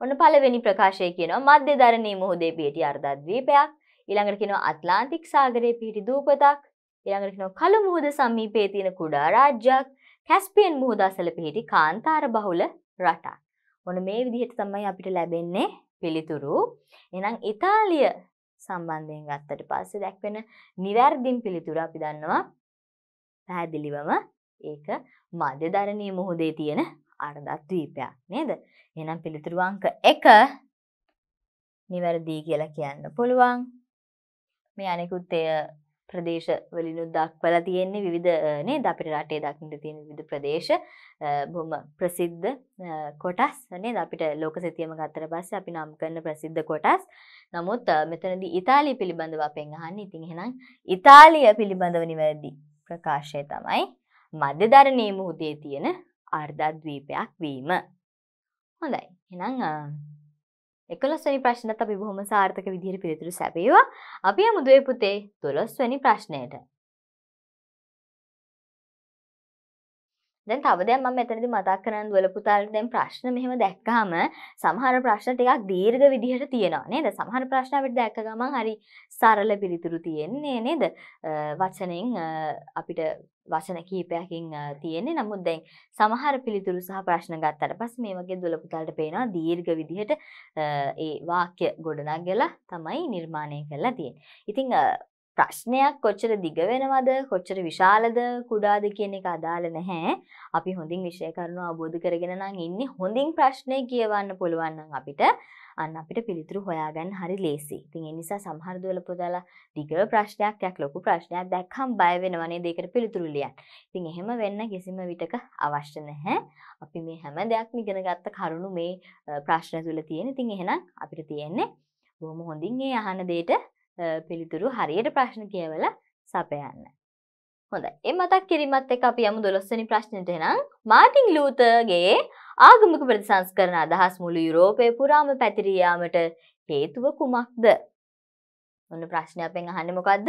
ඔන්න පළවෙනි ප්‍රකාශය කියනවා මධ්‍යධරණී මොහොතේ පිහිටි අර්ධද්වීපයක් ඊළඟට කියනවා අට්ලාන්ටික් සාගරයේ පිහිටි දූපතක් ඊළඟට කියනවා කළු මුහුද සමීපයේ තියෙන කුඩා රාජ්‍යයක් කැස්පියන් මුහුද අසල පිහිටි කාන්තාර බහුල රටක්. ඔන්න මේ විදිහට තමයි අපිට ලැබෙන්නේ පිළිතුරු. එහෙනම් ඉතාලිය සම්බන්ධයෙන් ගත්තට පස්සේ දැක්වෙන නිවැරදිම් පිළිතුර අපි දන්නවා පැහැදිලිවම ඒක මධ්‍යධරණී මුහුදේ තියෙන අර්ධද්වීපයක් නේද? එහෙනම් පිළිතුරු අංක 1 නිවැරදි කියලා කියන්න පුළුවන්. මේ අනෙකුත් එය ප්‍රදේශ වලිනුත් දක්වලා තියෙන්නේ විවිධ නේද අපිට රටේ දක්නට තියෙන විවිධ ප්‍රදේශ බොහොම ප්‍රසිද්ධ කොටස් නේද අපිට ලෝක සිතියම ගත්තට පස්සේ අපි නම් කරන ප්‍රසිද්ධ කොටස් නමුත් මෙතනදී ඉතාලිය පිළිබඳව අපෙන් අහන්නේ ඉතින් එහෙනම් ඉතාලිය පිළිබඳව නිවැරදි ප්‍රකාශය තමයි මධ්‍යධරණී මුහුදේ තියෙන අර්ධද්වීපයක් වීම හොඳයි එහෙනම් එකොළොස්වැනි ප්‍රශ්නත් අපි බොහොම සාර්ථක විදිහට පිළිතුරු සැපේවා අපි අමුදුවේ පුතේ දොළොස්වැනි ප්‍රශ්නයට දැන් තවදයක් මම එතනදි මතක් කරන දුවල පුතාලට දැන් ප්‍රශ්න මෙහෙම දැක්කහම සමහර ප්‍රශ්න ටිකක් දීර්ඝ විදිහට තියෙනවා නේද? සමහර ප්‍රශ්න අපිට දැක්ක ගමන් හරි සරල පිළිතුරු තියෙන්නේ නේද? වචනෙන් අපිට වචන කීපයකින් තියෙන්නේ නමුත් දැන් සමහර පිළිතුරු සහ ප්‍රශ්න ගත්තට පස්සේ මේ වගේ දුලපුතාලට පේනවා දීර්ඝ විදිහට ඒ වාක්‍ය ගොඩනගලා තමයි නිර්මාණය කරලා තියෙන්නේ. ඉතින් ප්‍රශ්නයක් කොච්චර දිග වෙනවද කොච්චර විශාලද කුඩාද කියන එක අදාළ නැහැ. අපි හොඳින් විෂය කරුණු අවබෝධ කරගෙන නම් ඉන්නේ හොඳින් ප්‍රශ්නේ කියවන්න පුළුවන් නම් අපිට අන්න අපිට පිළිතුරු හොයාගන්න හරි ලේසි. ඉතින් ඒ නිසා සමහර දවල් පුතාලා දිග ප්‍රශ්නයක් යක් ලොකු ප්‍රශ්නයක් දැක්කම බය වෙනවා නේද ඒකට පිළිතුරු ලියන්න. ඉතින් එහෙම වෙන්න කිසිම විටක අවශ්‍ය නැහැ. අපි මේ හැම දෙයක්ම ඉගෙන ගත්ත කරුණු මේ ප්‍රශ්න තුල තියෙන. ඉතින් එහෙනම් අපිට තියෙන්නේ බොහොම හොඳින් ඒ අහන දෙයට පිළිතුරු හරියට ප්‍රශ්න කියවල සපයන්න. හොඳ එ මතක් කිරීමත් එක අපි යමු දොළොස්සනි ප්‍රශ්නයට නම් මාටිං ලූතගේ ආගමික ප්‍රතිසංස්කරන අදහස් මුළු යුරෝපය පුරාම පැතිරියයාමට හේතුව කුමක්ද. ඔන්න ප්‍රශ්න අපෙන් අහන්න මොකක්ද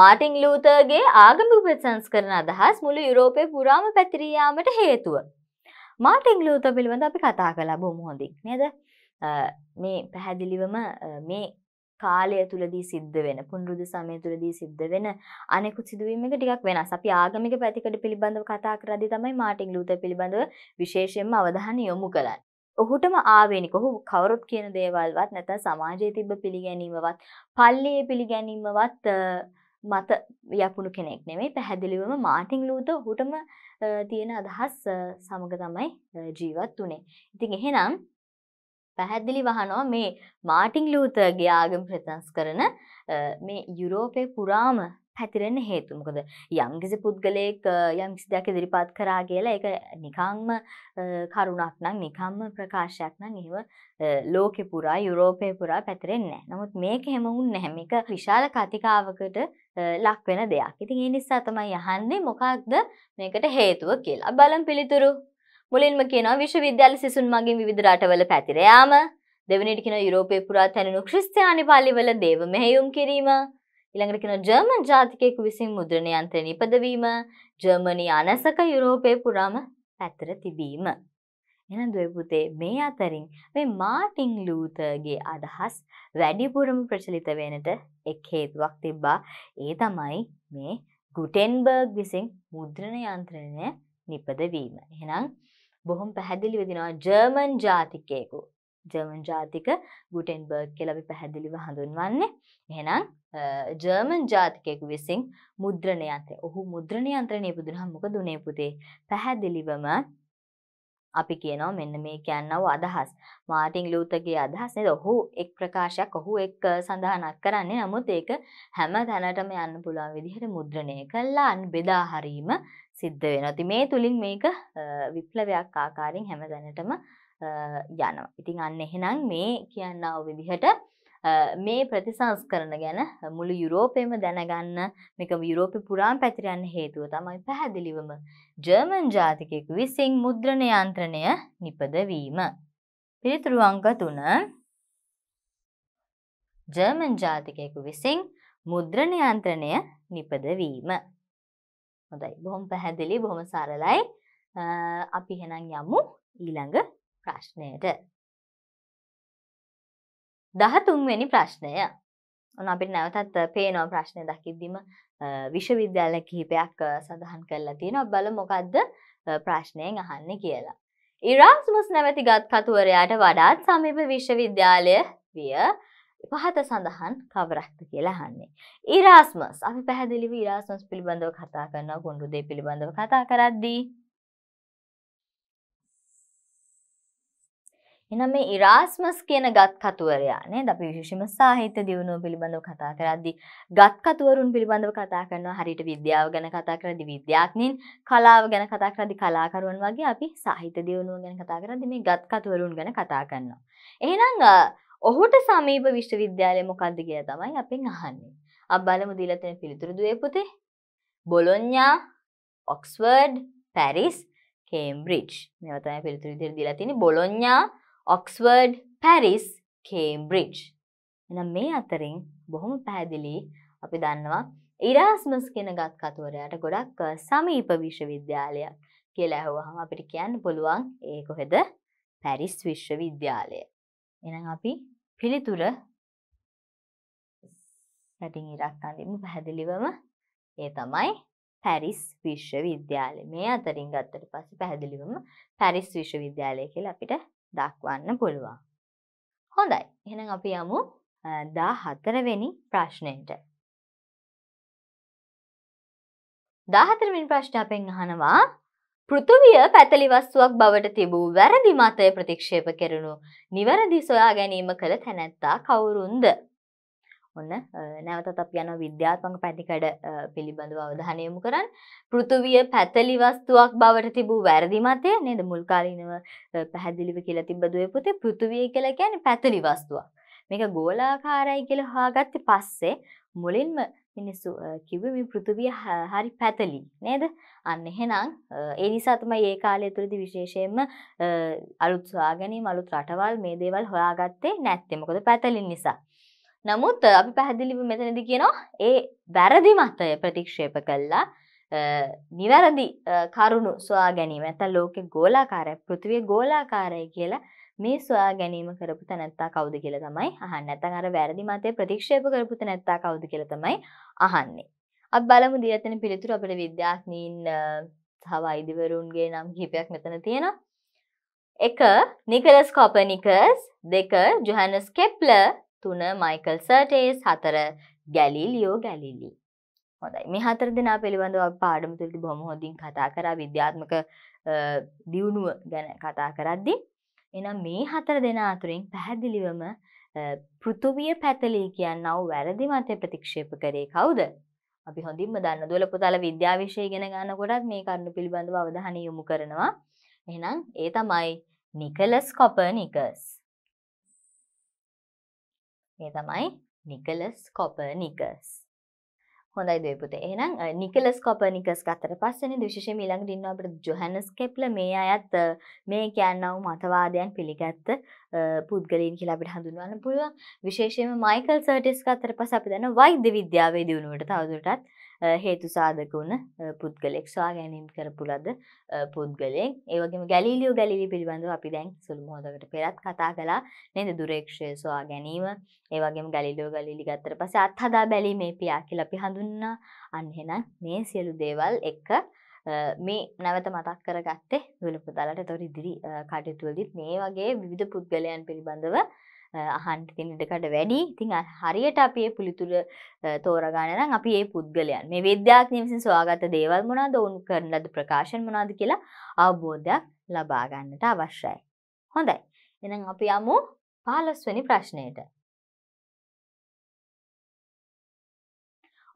මාටිං ලූතගේ ආගමික ප්‍රතිසංස්කරන අදහස් මුළු යුරෝපය පුරාම පැතිරියයාමට හේතුව. මාටිං ලූත පිළිබඳ අපි කතා කලා බොහොම හොඳින් නේද මේ පැහැදිලිවම මේ කාලය තුලදී සිද්ධ වෙන පුනරුද සමය තුලදී සිද්ධ වෙන අනෙකුත් සිදුවීම් එක ටිකක් වෙනස්. අපි ආගමික පැතිකඩ පිළිබඳව කතා කරද්දී තමයි මාටින් ලූතර් පිළිබඳව විශේෂයෙන්ම අවධානය යොමු කරන්නේ. ඔහුටම ආවේනික ඔහු කවුරුත් කියන දේවල්වත් නැත්නම් සමාජයේ තිබ්බ පිළිගැනීමවත් පල්ලියේ පිළිගැනීමවත් මත යපුණු කෙනෙක් නෙමෙයි පැහැදිලිවම මාටින් ලූතර් ඔහුටම තියෙන අදහස් සමග තමයි ජීවත් වුනේ. ඉතින් එහෙනම් පැහැදිලි වහනවා මේ මාටිං ලූතගේ ආගම ප්‍රතිංස් කරන මේ යුරෝපය පුරාම පැතිරෙන්න හේතු මොකද යම්කිසි පුද්ගලයෙක් යම් කිසි දෙයක් ඉදිරිපත් කරා කියලා ඒක නිකම්ම කරුණක් නම් නිකම්ම ප්‍රකාශයක් නම් එහෙම ලෝකෙ පුරා යුරෝපය පුරා පැතිරෙන්නේ නැහැ. නමුත් මේක හැම වුන්නේ නැහැ. මේක විශාල කතිකාවකට ලක් වෙන දෙයක්. ඉතින් ඒ නිසා තමයි අහන්නේ මොකක්ද මේකට හේතුව කියලා. බලම් පිළිතුරු මුලින්ම කියන විශ්වවිද්‍යාල සිසුන් මගින් විවිධ රටවල පැතිර යාම දෙවනිට කියන යුරෝපේ පුරා තැනෙනු ක්‍රිස්තියානි පාලිවල දේව මෙහෙයුම් කිරීම ඊළඟට කියන ජර්මන් ජාතිකයෙකු විසින් මුද්‍රණ යන්ත්‍ර නිපදවීම ජර්මනී අනසක යුරෝපේ පුරාම පැතිර තිබීම එහෙනම් දුවේ පුතේ මේ අතරින් මේ මාටින් ලූතරගේ අදහස් වැඩිපුරම ප්‍රචලිත වෙනට එක් හේතුවක් තිබ්බා ඒ තමයි මේ ගුටෙන්බර්ග් විසින් මුද්‍රණ යන්ත්‍රණය නිපදවීම. එහෙනම් බොහොම පැහැදිලිව දෙනවා ජර්මන් ජාතිකයෙකු ජර්මන් ජාතික ගුටෙන්බර්ග් කියලා අපි පැහැදිලිව හඳුන්වන්නේ එහෙනම් ජර්මන් ජාතිකයෙකු විසින් මුද්‍රණ යන්ත්‍රය ඔහු මුද්‍රණ යන්ත්‍රය නිපුදුනහම මොකද උනේ පුතේ පැහැදිලිවම අපි කියනවා මෙන්න මේ කියන්නව අදහස් මාටින් ලූතගේ අදහස් නේද ඔහු එක් ප්‍රකාශයක් ඔහු එක් සඳහනක් කරන්නේ නමුත් ඒක හැම තැනටම යන්න පුළුවන් විදිහට මුද්‍රණය කළා අන් බෙදා හරීම සිද්ධ වෙනවා. ඉතින් මේ තුලින් මේක විප්ලවයක් ආකාරයෙන් හැමදැනටම යනවා. ඉතින් අන්න එහෙනම් මේ කියනව විදිහට මේ ප්‍රතිසංස්කරණ ගැන මුළු යුරෝපයම දැනගන්න මේක යුරෝපෙ පුරාම පැතිර යන්න හේතුව තමයි පැහැදිලිවම ජර්මන් ජාතිකයෙකු විසින් මුද්‍රණ යන්ත්‍රණය නිපද වීම. පිළිතුරු අංක 3 ජර්මන් ජාතිකයෙකු විසින් මුද්‍රණ යන්ත්‍රණය නිපද වීම. හොඳයි බොහොම පැහැදිලි බොහොම සරලයි අපි එහෙනම් යමු ඊළඟ ප්‍රශ්නයට දහතුන්වැනි ප්‍රශ්නය ඔන්න අපිට නැවතත් පේනවා ප්‍රශ්නය දකිද්දිම විශ්වවිද්‍යාල කිහිපයක් සඳහන් කරලා තියෙනවා බල මොකක්ද ප්‍රශ්නයෙන් අහන්නේ කියලා. ඉරාස්මස් නැවැති ගත් කතුවරයාට වඩාත් සමීප විශ්වවිද්‍යාලය විය පහත සඳහන් කවරක්ද කියලා හන්නේ. ඉරාස්මස් අපි පැහැදිලිව ඉරාස්මස් පිළිබඳව කතා කරනවා ගොන්ඩුදේ පිළිබඳව කතා කරද්දී. එනම් මේ ඉරාස්මස් කියන ගත් කතුවරයා නේද අපි විශේෂම සාහිත්‍ය දියුණුව පිළිබඳව කතා කරද්දී ගත් කතුවරුන් පිළිබඳව කතා කරනවා හරියට විද්‍යාව ගැන කතා කරද්දී විද්‍යාඥයින් කලාව ගැන කතා කරද්දී කලාකරුවන් වගේ අපි සාහිත්‍ය දියුණුව ගැන කතා කරද්දී මේ ගත් කතුවරුන් ගැන කතා කරනවා. එහෙනම් ඔහුට සමීප විශ්වවිද්‍යාලය මොකක්ද කිය තමයි අපෙන් අහන්නේ. අප බලමු දීලා තියෙන පිළිතුරු දුවේ පුතේ. Bologna, Oxford, Paris, Cambridge. මේවා තමයි පිළිතුරු විදිහට දීලා තියෙන්නේ. Bologna, Oxford, Paris, Cambridge. එහෙනම් මේ අතරින් බොහොම පැහැදිලි අපි දන්නවා ඉරාස්මස් කෙන ගත් කතුවරයට ගොඩක් සමීප විශ්වවිද්‍යාලයක් කියලා ඇහුවහම අපිට කියන්න පුළුවන් ඒ කොහෙද පැරිස් විශ්වවිද්‍යාලය. එනම් අපි පිළිතුර සැටින් ඉරක් අඳිමු පැහැදිලිවම ඒ තමයි පැරිස් විශ්වවිද්‍යාලය මේ අතරින් ගත්තට පස්සේ පැහැදිලිවම පැරිස් විශ්වවිද්‍යාලය කියලා අපිට දක්වන්න පුළුවන්. හොඳයි. එහෙනම් අපි යමු 14 වෙනි ප්‍රශ්නෙට. 14 වෙනි ප්‍රශ්න අපෙන් අහනවා පෘථවිය පැතලි වස්තුවක් බවට තිබූ වැරදි මතය ප්‍රතික්ෂේප කෙරුණු නිවැරදි සොයා ගැනීම කළ තැනැත්තා කවුරුන්ද. ඔන්න නැවතත් අප යන විද්‍යාත්මක පැතිකඩ පිළිබඳව අවධානයමු කරන්න පෘථවිය පැතලි වස්තුවක් බවට තිබූ වැරදි මතය නේද මුල්කාලීනව පැහැදිලිව කියලා තිබදුවේ පුතේ පෘථවිය කියලා ගැන පැතලි වස්තුවක් මේක ගෝලාකාරයි කියලා හාගත්ත පස්සේ මුලින්ම මිනිස්සු කිව්ව මේ පෘථවිය හරි පැතලි නේද අන්න එහෙනම් ඒ නිසා තමයි ඒ කාලය තුළදී විශේෂයෙන්ම අලුත් සොයාගැනීම් අලුත් රටවල් මේ දේවල් හොයාගත්තේ නැත්තේ මොකද පැතලින් නිසා නමුත් අපි පැහැදිලිව මෙතනදී කියනවා ඒ වැරදි මතය ප්‍රතික්ෂේප කළා නිවැරදි කරුණු සොයා ගැනීම නැත්නම් ලෝකේ ගෝලාකාරය පෘථිවියේ ගෝලාකාරය කියලා මේ සොයා ගැනීම කරපු තැනැත්තා කවුද කියලා තමයි අහන්න. නැත්නම් අර වැරදි මතය ප්‍රතික්ෂේප කරපු තැනැත්තා කවුද කියලා තමයි අහන්නේ. අප බලමු දී ඇතන පිළිතුර අපට විද්‍යාඥීන් සහ වෛද්‍යවරුන්ගේ නම් කිහිපයක් මෙතන තියෙනවා. එක නිකලස් කොපනිකස් දෙක ජොහනස් කෙප්ලර් තුන මයිකල් සර්ටේස් හතර ගැලිලියෝ ගැලිලි. හොඳයි මේ හතර දෙනා පිළිබඳව පාඩම තුළට බොහොම හොඳින් කතා කරා විද්‍යාත්මක දියුණුව ගැන කතා කරද්දි. එනම් මේ හතර දෙනා අතුරින් පැහැදිලිවම පෘථුවිය පැතලී කියන්නව වැරදි මතය ප්‍රතික්ෂේප කරේ කවුද? අපි හොඳින්ම දන්න දුවල පුතාල විද්‍යාවිෂය ඉගෙන ගන්නකොටත් මේ කරුණු පිළිබඳව අවධානය යොමු කරනවා. එහෙනම් ඒ තමයි නිකලස් කොපර්නිකස්. ඒ තමයි නිකලස් කොපර්නිකස්. හොඳයි දෙපුතේ එහෙනම් නිකලස් කොපර්නිකස් ගත්තට පස්සේනේ විශේෂයෙන් ඊළඟට ඉන්නවා අපිට ජොහනස් කෙප්ලර් මේ අයත් මේ කියනව මතවාදයන් පිළිගත්ත පුද්ගලයන් කියලා අපිට හඳුන්වන්න පුළුවන් විශේෂයෙන්ම මයිකල් සර්ටිස් ගත්තට පස්සේ අපි දන්නවා වෛද්‍ය විද්‍යාවේ දියුණුවට තවදුරටත් හේතු සාධක වුණ පුද්ගලෙක් ස්වා ගැනීම් කරපුලද පුද්ගලෙක් ඒවගේම ගැලිලියෝ ගැලිලි පිළිබඳව අපි දැන් සුළුමෝදකට පෙරත් කතා කලා නද දුරේක්ෂය ස්වා ගැනීම ඒවගේ ගලිලෝ ගලිලි ගත්තර පස අත්හදා බැලීමේ පියා කියල අපි හඳුන්නා අන්හෙන මේ සියලු දේවල් එක්ක මේ නැවත මතක් කරගත්තේ වෙළපදලට තොරි දිරි කටයුතුවලදිත් මේ වගේ විධ පුද්ගලයන් පිළිබඳව අහන්ට තිනිටකට වැඩි ඉතිං හරියට අපේ පුළිතුර තෝරගණන අපි ඒ පුද්ගලයන් මේ විද්‍යාඥ විසින් සවාගත දේවල් මොනාද ඔවුන් කරන ලද ප්‍රකාශන මොනාද කියලා අවබෝධයක් ලබාගන්නට අවශ්‍යයි. හොඳයි එනම් අපි යමු පාලස්වනි ප්‍රශ්නයට.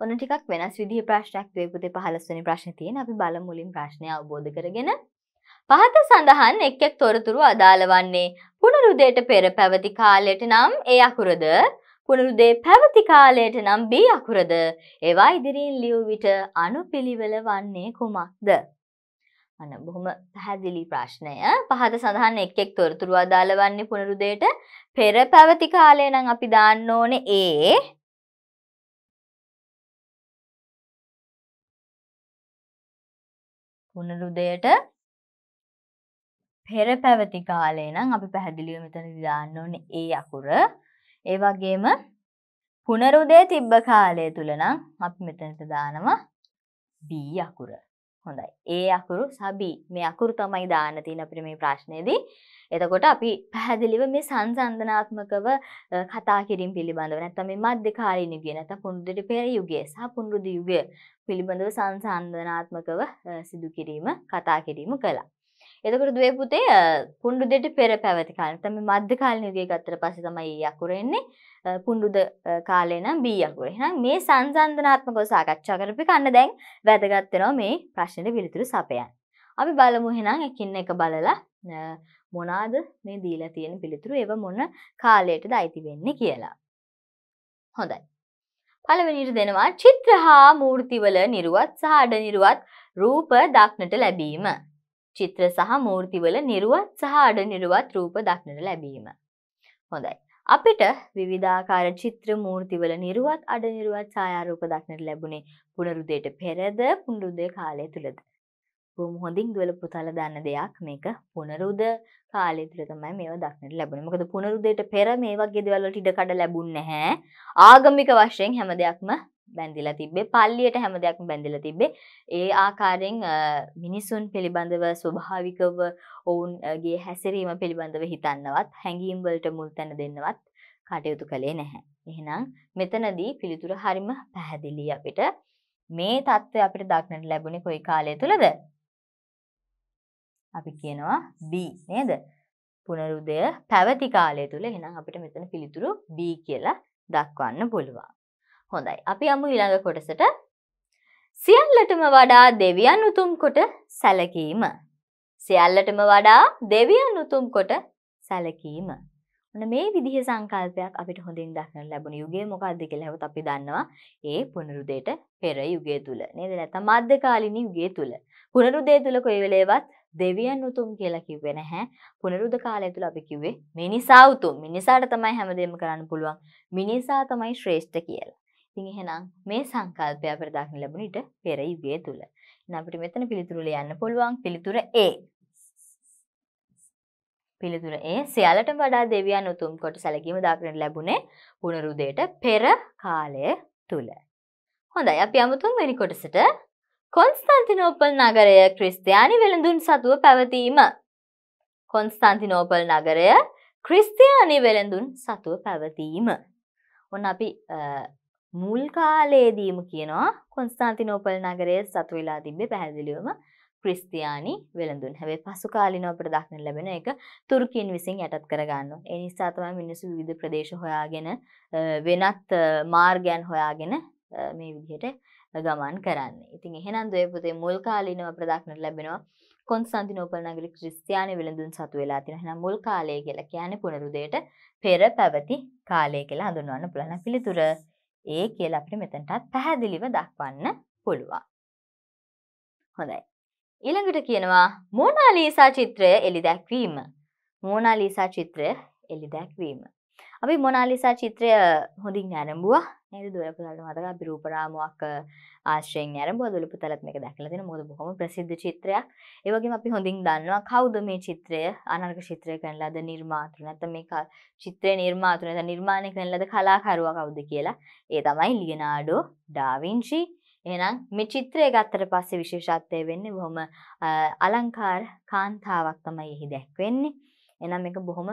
ඔන්න ටිකක් වෙනස් විදිහ ප්‍රශ්නයක් දේපුතේ පහලස්වනි ප්‍රශ්න තියෙන අපි බලමුලින් ප්‍රශ්නය අවබෝධ කරගෙන පහත සඳහන් එක් එක් තොරතුරු අදාළ වන්නේ පුනරුදයට පෙර පැවති කාලයට නම් ඒ අකුරද පුනරුදේ පැවති කාලයට නම් B අකුරද ඒවා ඉදිරියෙන් ලියූ විට අනුපිළිවෙල වන්නේ කුමක්ද අන බොහොම පැහැදිලි ප්‍රශ්නය පහත සඳහන් එක් එක් තොරතුරු අදාළ වන්නේ පුනරුදයට පෙර පැවති කාලය නම් අපි දාන්න ඕනේ ඒ පුනරුදයට පෙර පැවති කාලේ නම් අපි පැහැදිලිව මෙතන දාන්න ඕනේ ඒ අකුර ඒ වගේම පුනරුදේ තිබ්බ කාලය තුල නම් අපි මෙතනට දානවා B අකුර. හොඳයි. ඒ අකුරු සබි මේ අකුරු තමයි දාන්න තියෙන අපිට මේ ප්‍රශ්නේදී. එතකොට අපි පැහැදිලිව මේ සංසන්දනාත්මකව කතා කිරීම පිළිබඳව නැත්නම් මේ මධ්‍යකාලීන යුගය නැත්නම් පුනරුදේ පෙර යුගය සහ පුනරුදේ යුගය පිළිබඳව සංසන්දනාත්මකව සිදු කිරීම කතා කිරීම කළා. එතකට දුවපුතේ පුන්ඩු දෙට පෙර පැවැති කාලන තම මධ්‍ය කාලනයගේ ගත්තර පස තමයි අකුරෙන්නේ පුන්ඩුද කාලයන බියකුර හම් මේ සංසන්ධනාත්මකෝ සාකච්ඡා කරපි කන්න දැන් වැදගත්තනවා මේ ප්‍රශ්නයට විලිතුරු සපයන්. අපි බලමු හෙනම් එකින්න එක බලලා මොනාද මේ දීලා තියෙන පිළිතුරු ඒව මොන කාලයටද අයිති වෙන්නේ කියලා. හොඳයි. පළවෙනිට දෙනවා චිත්‍ර හා මූර්තිවල නිරුවත් සහ අඩ නිරුවත් රූප දක්නට ලැබීම. චිත්‍ර සහ මූර්තිවල නිර්වත් සහ අඩ නිර්වත් රූප දක්නට ලැබීම. හොඳයි. අපිට විවිධාකාර චිත්‍ර මූර්තිවල නිර්වත් අඩ නිර්වත් ඡායාරූප දක්නට ලැබුණේ පුනරුදයට පෙරද පුනරුදය කාලය තුළද. බොහොම හොඳින් දුවල පුතල දන්න දෙයක් මේක පුනරුද කාලය තුළ තමයි මේවා දක්නට ලැබුණේ. මොකද පුනරුදයට පෙර මේ වගේ දේවල් වලට ඉඩ කඩ ලැබුණ නැහැ. ආගමික වශයෙන් හැම දෙයක්ම බැඳිලා තිබ්බේ පල්ලියට හැම දෙයක් බැඳිලා තිබ්බේ ඒ ආකාරයෙන් මිනිසුන් පිළිබඳව ස්වභාවිකව ඔවුන්ගේ හැසිරීම පිළිබඳව හිතන්නවත් හැඟීම් වලට මුල් තැන දෙන්නවත් කටයුතු කළේ නැහැ. එහෙනම් මෙතනදී පිළිතුර හරිම පැහැදිලි අපිට මේ தত্ত্বය අපිට දක්නට ලැබුණේ කොයි කාලය තුලද? අපි කියනවා B නේද? පුනරුදය පැවති කාලය තුල එහෙනම් අපිට මෙතන පිළිතුරු B කියලා දක්වන්න පුළුවන්. හොඳයි අපි අමු ඊළඟ කොටසට සියල්ලටම වඩා දෙවියන් උතුම් කොට සැලකීම සියල්ලටම වඩා දෙවියන් උතුම් කොට සැලකීම ඔන්න මේ විදිහ සංකල්පයක් අපිට හොඳින් දක්න ලැබුණ යුගයේ මොකක්ද කියලා හෙවත් අපි දන්නවා ඒ පුනරුදයට පෙර යුගය තුල නේද නැත්නම් මධ්‍යකාලීන යුගය තුල පුනරුදය තුල කොයි වෙලේවත් දෙවියන් උතුම් කියලා කිව්වේ නැහැ. පුනරුද කාලය තුල අපි කිව්වේ මිනිසා උතුම්. මිනිසාට තමයි හැමදේම කරන්න පුළුවන්. මිනිසා තමයි ශ්‍රේෂ්ඨ කියලා. ඉතින් එහෙනම් මේ සංකල්පය අපිට දක්න ලැබුණ ඊට පෙර යුගය තුල. ඉතින් අපිට මෙතන පිළිතුරු ලියන්න පුළුවන් පිළිතුර A. පිළිතුර A සියලට වඩා දෙවියන් උතුම් කොට සැලකීම දක්නට ලැබුණේ පුනරුදයට පෙර කාලය තුල. හොඳයි අපි අමු තුන්වෙනි කොටසට කොන්ස්තන්තිනෝපල් නගරය ක්‍රිස්තියානි වෙළඳුන් සතුව පැවතීම. කොන්ස්තන්තිනෝපල් නගරය ක්‍රිස්තියානි වෙළඳුන් සතුව පැවතීම. ඔන්න අපි මුල් කාලයේදීම කියනවා කොන්ස්ථාන්තිනෝපල් නගරයේ සතු වෙලා තිබ්බේ පැහැදිලිවම ක්‍රිස්තියානි වෙළඳුන්. හැබැයි පසු කාලිනව අපිට දක්නට ලැබෙන එක තුර්කියන් විසින් යටත් කරගන්නවා. ඒ නිසා තමයි මිනිස්සු විවිධ ප්‍රදේශ හොයාගෙන වෙනත් මාර්ගයන් හොයාගෙන මේ විදිහට ගමන් කරන්නේ. ඉතින් එහෙනම් දොය පුතේ මුල් කාලිනව අපිට දක්නට ලැබෙනවා කොන්ස්තන්තිනෝපල් නගරේ ක්‍රිස්තියානි වෙළඳුන් සතු වෙලා තියෙනවා. එහෙනම් මුල් කාලය කියලා කියන්නේ පුනරුදයට පෙර පැවති කාලය කියලා හඳුන්වන්න පුළුවන්. පිළිතුර ඒ කියලා අපිට මෙතනටත් පැහැදිලිව දක්වන්න පුළුවන්. හොඳයි. ඊළඟට කියනවා මෝනාලීසා චිත්‍රය එලි දැක්වීම. මෝනාලීසා චිත්‍රය එලි දැක්වීම. අපි මොනාලිසා චිත්‍රය හොඳින් නැරඹුවා නේද දොළපතලට මතක අපි රූපරාමුවක් ආශ්‍රයෙන් නැරඹුවා දොළපතලත් මේක දැකලා තියෙන මොකද බොහොම ප්‍රසිද්ධ චිත්‍රයක් ඒ වගේම අපි හොඳින් දන්නවා කවුද මේ චිත්‍රය අනර්ග චිත්‍රය කරන ලද නිර්මාතෘ නැත්නම් මේ චිත්‍රය නිර්මාතෘ නැත්නම් නිර්මාණය කරන ලද කලාකරුවා කවුද කියලා ඒ තමයි ලියනාඩෝ ඩාවින්චි එහෙනම් මේ චිත්‍රය ගත්තට පස්සේ විශේෂත්වය වෙන්නේ බොහොම අලංකාර කාන්තාවක් තමයි එහි දැක්වෙන්නේ එනම් එක බොහොම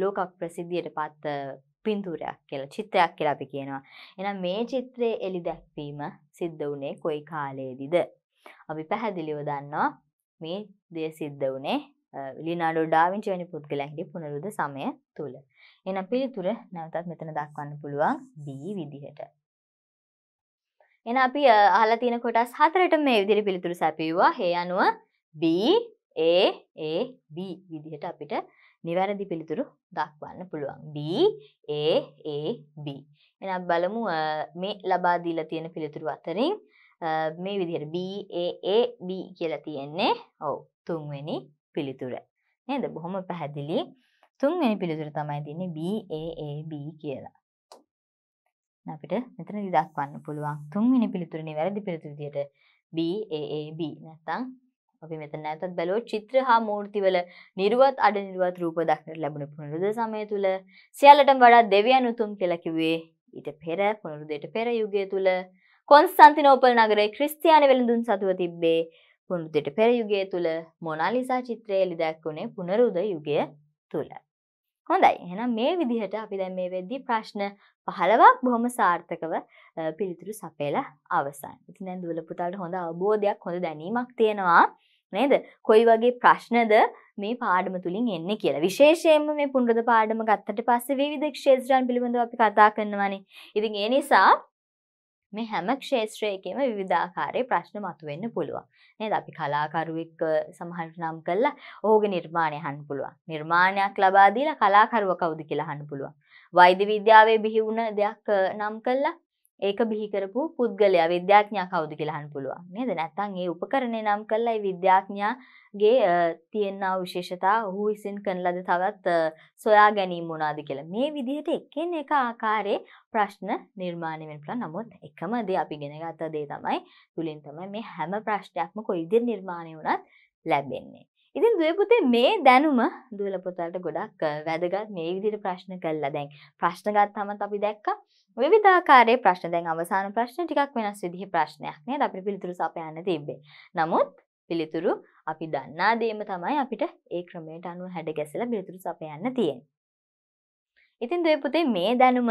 ලෝකක් ප්‍රසිද්ධියට පත් පින්තූරයක් කියලා චිත්‍රයක් කියලා අපි කියනවා. එහෙනම් මේ චිත්‍රයේ එලි දැක්වීම සිද්ධ වුණේ කොයි කාලයේදීද? අපි පැහැදිලිව දන්නවා මේ දේ සිද්ධ වුණේ ලියනාඩෝ ඩා වින්චි වැනි පුද්ගලයා හිටි පුනරුද සමය තුල. එහෙනම් පිළිතුර නැවතත් මෙතන දක්වන්න පුළුවන් B විදිහට. එහෙනම් අපි අහලා තියෙන කොටස් හතරට මේ විදිහට පිළිතුරු සැපියුවා. හේ අනුව B A A B විදිහට අපිට නිවැරදි පිළිතුරු දක්වන්න පුළුවන්. B A A B. එහෙනම් බලමු මේ ලබා දීලා තියෙන පිළිතුරු අතරින් මේ විදිහට B A A B කියලා තියෙන්නේ. ඔව් තුන්වෙනි පිළිතුර. නේද? බොහොම පැහැදිලි. තුන්වෙනි පිළිතුර තමයි දෙන්නේ B A A B කියලා. අපිට මෙතනදී දක්වන්න පුළුවන් තුන්වෙනි පිළිතුර නිවැරදි පිළිතුර විදිහට B A A B නැත්නම් අපි මෙතන නැතත් බැලුවොත් චිත්‍ර හා මූර්තිවල නිර්වත් අඩ නිර්වත් රූප දක්නට ලැබුණ පුනරුද සමය තුල සියල්ලටම වඩා දෙවියන් උතුම් කියලා කිව්වේ ඊට පෙර පුනරුදයට පෙර යුගය තුල කොන්ස්තන්තිනෝපල් නගරයේ ක්‍රිස්තියානි වෙළඳුන් සතුව තිබ්බේ පුනරුදයට පෙර යුගය තුල මොනාලිසා චිත්‍රය එළි දැක්වුණේ පුනරුද යුගය තුල. හොඳයි එහෙනම් මේ විදිහට අපි දැන් මේ වෙද්දී ප්‍රශ්න 15ක් බොහොම සාර්ථකව පිළිතුරු සපයලා අවසන්. ඉතින් දැන් දුවල පුතාලට හොඳ අවබෝධයක් හොඳ දැනීමක් තියෙනවා. නේද කොයි වගේ ප්‍රශ්නද මේ පාඩම තුළින් එන්න කියලා විශේෂයෙන්ම මේ පුන්රද පාඩම ගත්තට පස්සේ විවිධ ක්ෂේත්‍රයන් පිළිබඳව අපි කතා කරනවානේ ඉතින් ඒ නිසා මේ හැම ක්ෂේත්‍රයකම විවිධාකාරයේ ප්‍රශ්න මතුවෙන්න පුළුවන් නේද අපි කලාකරුවෙක් සමහරට නම් කළා ඔහුගේ නිර්මාණය අහන්න පුළුවන් නිර්මාණයක් ලබා දීලා කලාකරුවා කවුද කියලා අහන්න පුළුවන් වෛද්‍ය විද්‍යාවේ බිහි වුණ දෙයක් නම් කළා ඒක බිහි කරපු පුද්ගලයා විද්‍යාඥයා කවුද කියලා අහන්න පුළුවන් නේද? නැත්නම් ඒ උපකරණය නම් කරලා ඒ විද්‍යාඥයාගේ තියෙනා විශේෂතා ඔහු විසින් කරන ලද තවත් සොයා ගැනීම වුණාද කියලා. මේ විදිහට එකින් එක ආකාරයේ ප්‍රශ්න නිර්මාණය වෙන්න පුළුවන්. නමුත් එකම දේ අපි ඉගෙන ගත්ත දේ තමයි තුලින් තමයි මේ හැම ප්‍රශ්නයක්ම කොයි විදිහට නිර්මාණය වුණත් ලැබෙන්නේ. ඉතින් දුවපුතේ මේ දැනුම දුවල පුතාට ගොඩක් වැදගත් මේ විදිහට ප්‍රශ්න කළා. දැන් ප්‍රශ්න ගත්තාම අපි දැක්කා විධාකාරයේ ප්‍රශ්න දැන් අවසාන ප්‍රශ්න ටිකක් වෙනස් විදිහ ප්‍රශ්නයක් නේද අපිට පිළිතුරු සපයන්න තිබ්බේ. නමුත් පිළිතුරු අපි දන්නා දේම තමයි අපිට ඒ ක්‍රමයට අනුව හැඩ ගැසලා පිළිතුරු සපයන්න තියෙන්නේ. ඉතින් දෙපුතේ මේ දැනුම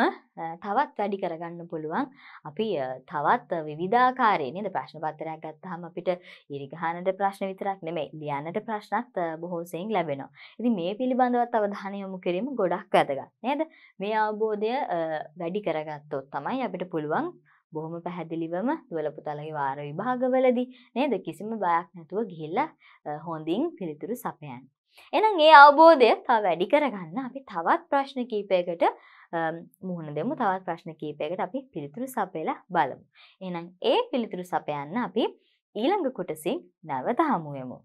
තවත් වැඩි කරගන්න පුළුවන් අපි තවත් විවිධාකාරයනද ප්‍රශ්න පත්තරයක් ගත්තහම අපිට ඉරිගහනට ප්‍රශ්න විතරක් නෙමේ ලියන්නට ප්‍රශ්නත් බොහෝසයෙන් ලැබෙනවා. ඉති මේ පිළිබඳවත් අවධානය යොමු කිරීම ගොඩක් වැදගත් නේද මේ අවබෝධය වැඩි කරගත්තොත් තමයි අපිට පුළුවන් බොහොම පැහැදිලිවම දුවලපුතලගේ වාර විභාගවලදී නේද කිසිම බයක් නැතුව ගිහිල්ලා හොඳින් පිළිතුරු සපයන්. එනම් ඒ අවබෝධය තව වැඩි කරගන්න අපි තවත් ප්‍රශ්න කීපයකට මුහුණ දෙමු තවත් ප්‍රශ්න කීපයකට අපි පිළිතුරු සපයලා බලමු. එනම් ඒ පිළිතුරු සපයන්න අපි ඊළඟ කොටසින් නැවත හමුුවමු.